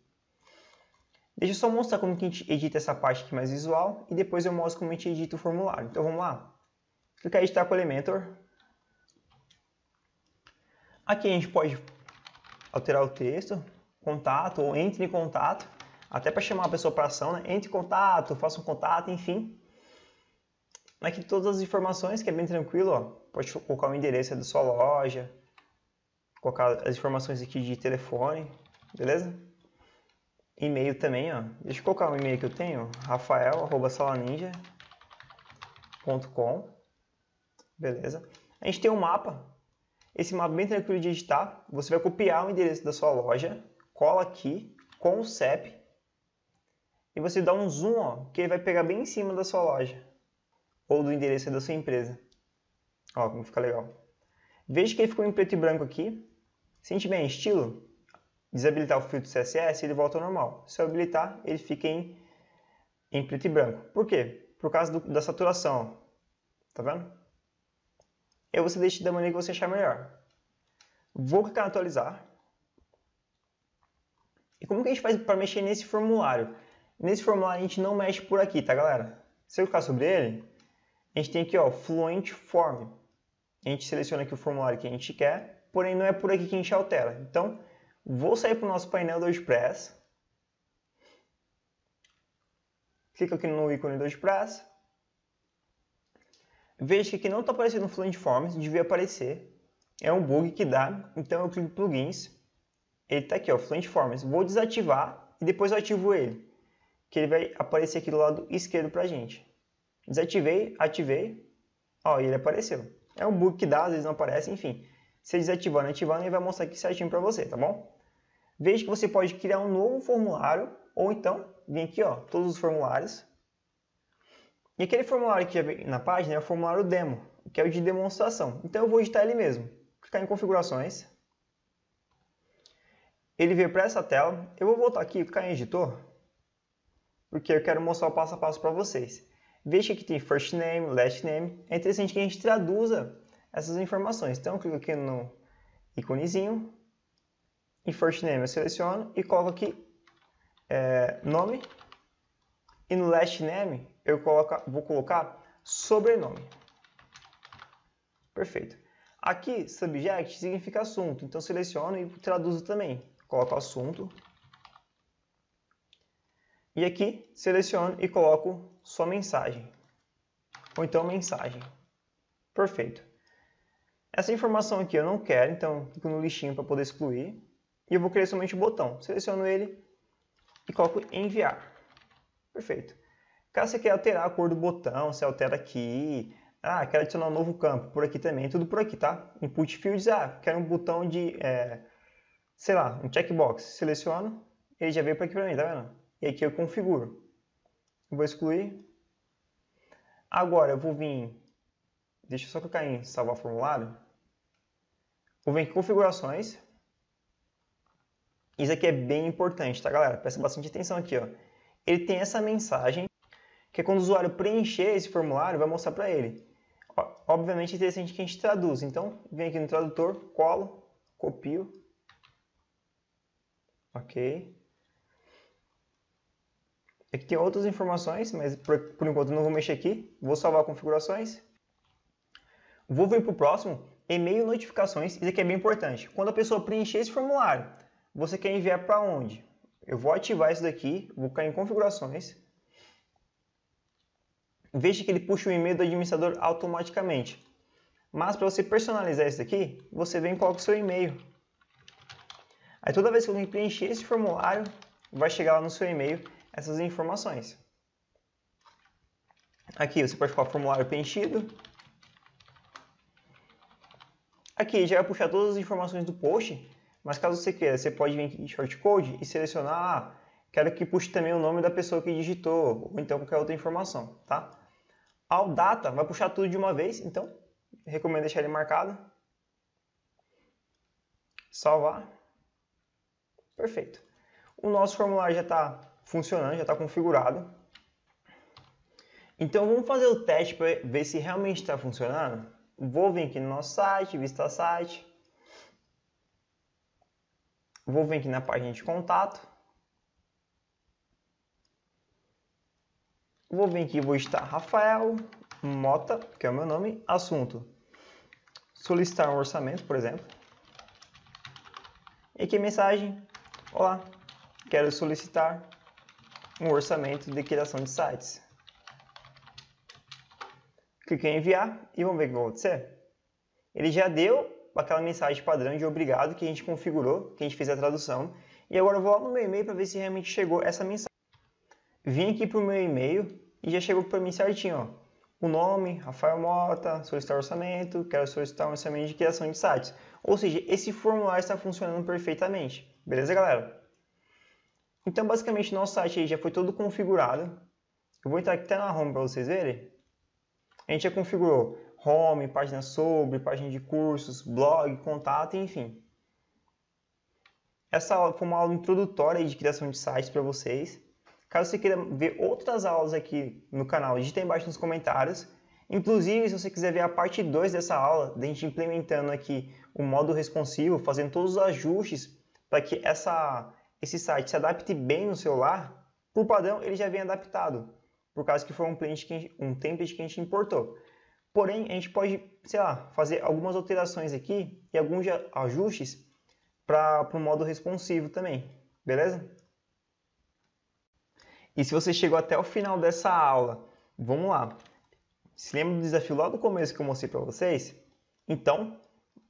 Speaker 1: Deixa eu só mostrar como que a gente edita essa parte aqui mais visual e depois eu mostro como a gente edita o formulário. Então vamos lá. Clicar em editar com o Elementor. Aqui a gente pode alterar o texto, contato, ou entre em contato, até para chamar a pessoa para ação, né? entre em contato, faça um contato, enfim. Aqui é todas as informações, que é bem tranquilo, ó. pode colocar o endereço da sua loja, colocar as informações aqui de telefone, beleza? E-mail também, ó. deixa eu colocar o e-mail que eu tenho, rafael.salaninja.com, beleza? A gente tem um mapa, esse mapa bem tranquilo de editar. Você vai copiar o endereço da sua loja, cola aqui com o CEP e você dá um zoom, ó, que ele vai pegar bem em cima da sua loja ou do endereço da sua empresa. Ó, como fica legal. Veja que ele ficou em preto e branco aqui. Se a gente tiver estilo, desabilitar o filtro CSS, ele volta ao normal. Se eu habilitar, ele fica em, em preto e branco. Por quê? Por causa do, da saturação. Ó. Tá vendo? aí é você deixa da maneira que você achar melhor. Vou clicar em atualizar. E como que a gente faz para mexer nesse formulário? Nesse formulário a gente não mexe por aqui, tá galera? Se eu clicar sobre ele, a gente tem aqui ó, Fluent Form. A gente seleciona aqui o formulário que a gente quer, porém não é por aqui que a gente altera. Então, vou sair para o nosso painel do WordPress. Clico aqui no ícone do WordPress. Veja que aqui não está aparecendo Fluent Forms, devia aparecer. É um bug que dá, então eu clico em Plugins. Ele está aqui, ó, Fluent Forms. Vou desativar e depois eu ativo ele. Que ele vai aparecer aqui do lado esquerdo para a gente. Desativei, ativei. Ó, e ele apareceu. É um bug que dá, às vezes não aparece, enfim. Você desativando, ativando, ele vai mostrar aqui certinho para você, tá bom? Veja que você pode criar um novo formulário ou então, vem aqui, ó, todos os formulários e aquele formulário que já vem na página é o formulário demo, que é o de demonstração. Então eu vou editar ele mesmo. Clicar em configurações. Ele veio para essa tela. Eu vou voltar aqui e clicar em editor, porque eu quero mostrar o passo a passo para vocês. Veja que tem first name, last name. É interessante que a gente traduza essas informações. Então eu clico aqui no íconezinho, em first name eu seleciono e coloco aqui é, nome e no last name eu coloca, vou colocar sobrenome. Perfeito. Aqui, subject significa assunto, então seleciono e traduzo também. Coloco assunto. E aqui, seleciono e coloco só mensagem. Ou então mensagem. Perfeito. Essa informação aqui eu não quero, então clico no lixinho para poder excluir. E eu vou criar somente o botão. Seleciono ele e coloco enviar. Perfeito. Caso você quer alterar a cor do botão, você altera aqui. Ah, quero adicionar um novo campo por aqui também, tudo por aqui, tá? Input Fields, ah, quero um botão de, é, sei lá, um checkbox. Seleciono, ele já veio para aqui para mim, tá vendo? E aqui eu configuro. vou excluir. Agora eu vou vir, deixa eu só clicar em salvar formulário. Vou vir em configurações. Isso aqui é bem importante, tá galera? Presta bastante atenção aqui, ó. Ele tem essa mensagem é quando o usuário preencher esse formulário, vai mostrar para ele. Obviamente é interessante que a gente traduz. Então, vem aqui no tradutor, colo, copio. Ok. Aqui é tem outras informações, mas por, por enquanto não vou mexer aqui. Vou salvar configurações. Vou vir para o próximo, e-mail notificações. Isso aqui é bem importante. Quando a pessoa preencher esse formulário, você quer enviar para onde? Eu vou ativar isso daqui, vou cair em configurações veja que ele puxa o e-mail do administrador automaticamente. Mas para você personalizar isso aqui, você vem e coloca o seu e-mail. Aí toda vez que alguém preencher esse formulário, vai chegar lá no seu e-mail essas informações. Aqui você pode colocar formulário preenchido. Aqui já vai puxar todas as informações do post, mas caso você queira, você pode vir aqui em shortcode e selecionar, ah, quero que puxe também o nome da pessoa que digitou, ou então qualquer outra informação, tá? Ao data vai puxar tudo de uma vez, então recomendo deixar ele marcado. Salvar. Perfeito. O nosso formulário já está funcionando, já está configurado. Então vamos fazer o teste para ver se realmente está funcionando. Vou vir aqui no nosso site, vista site. Vou vir aqui na página de contato. Vou vir aqui, vou estar Rafael Mota, que é o meu nome, assunto. Solicitar um orçamento, por exemplo. E aqui é mensagem. Olá, quero solicitar um orçamento de criação de sites. Clique em enviar e vamos ver o que vai acontecer. Ele já deu aquela mensagem padrão de obrigado que a gente configurou, que a gente fez a tradução. E agora eu vou lá no meu e-mail para ver se realmente chegou essa mensagem vim aqui para o meu e-mail e já chegou para mim certinho, ó. O nome, Rafael Mota, solicitar orçamento, quero solicitar um orçamento de criação de sites. Ou seja, esse formulário está funcionando perfeitamente. Beleza, galera? Então, basicamente, nosso site já foi todo configurado. Eu vou entrar aqui até na home para vocês verem. A gente já configurou home, página sobre, página de cursos, blog, contato, enfim. Essa aula foi uma aula introdutória de criação de sites para vocês. Caso você queira ver outras aulas aqui no canal, digita aí embaixo nos comentários. Inclusive, se você quiser ver a parte 2 dessa aula, da gente implementando aqui o modo responsivo, fazendo todos os ajustes para que essa, esse site se adapte bem no celular, por padrão ele já vem adaptado, por causa que foi um, template que a gente, um template que a gente importou. Porém, a gente pode, sei lá, fazer algumas alterações aqui e alguns ajustes para o modo responsivo também, beleza? E se você chegou até o final dessa aula, vamos lá. Se lembra do desafio lá do começo que eu mostrei para vocês? Então,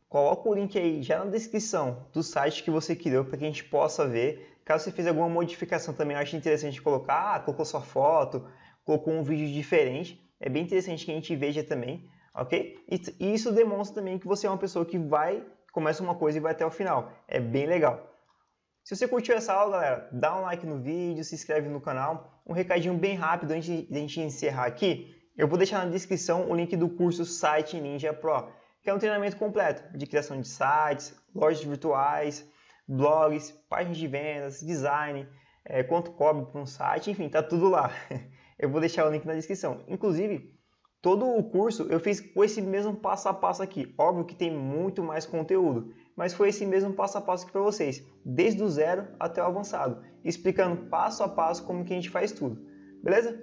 Speaker 1: coloca o link aí já na descrição do site que você criou para que a gente possa ver. Caso você fez alguma modificação também, eu acho interessante colocar, ah, colocou sua foto, colocou um vídeo diferente. É bem interessante que a gente veja também, ok? E isso demonstra também que você é uma pessoa que vai, começa uma coisa e vai até o final. É bem legal. Se você curtiu essa aula, galera, dá um like no vídeo, se inscreve no canal. Um recadinho bem rápido antes de a gente encerrar aqui. Eu vou deixar na descrição o link do curso Site Ninja Pro, que é um treinamento completo de criação de sites, lojas virtuais, blogs, páginas de vendas, design, é, quanto cobre para um site, enfim, tá tudo lá. [LAUGHS] Eu vou deixar o link na descrição. Inclusive, todo o curso eu fiz com esse mesmo passo a passo aqui. Óbvio que tem muito mais conteúdo mas foi esse mesmo passo a passo aqui para vocês, desde o zero até o avançado, explicando passo a passo como que a gente faz tudo, beleza?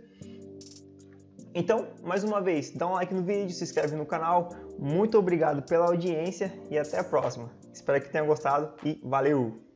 Speaker 1: Então, mais uma vez, dá um like no vídeo, se inscreve no canal, muito obrigado pela audiência e até a próxima. Espero que tenham gostado e valeu!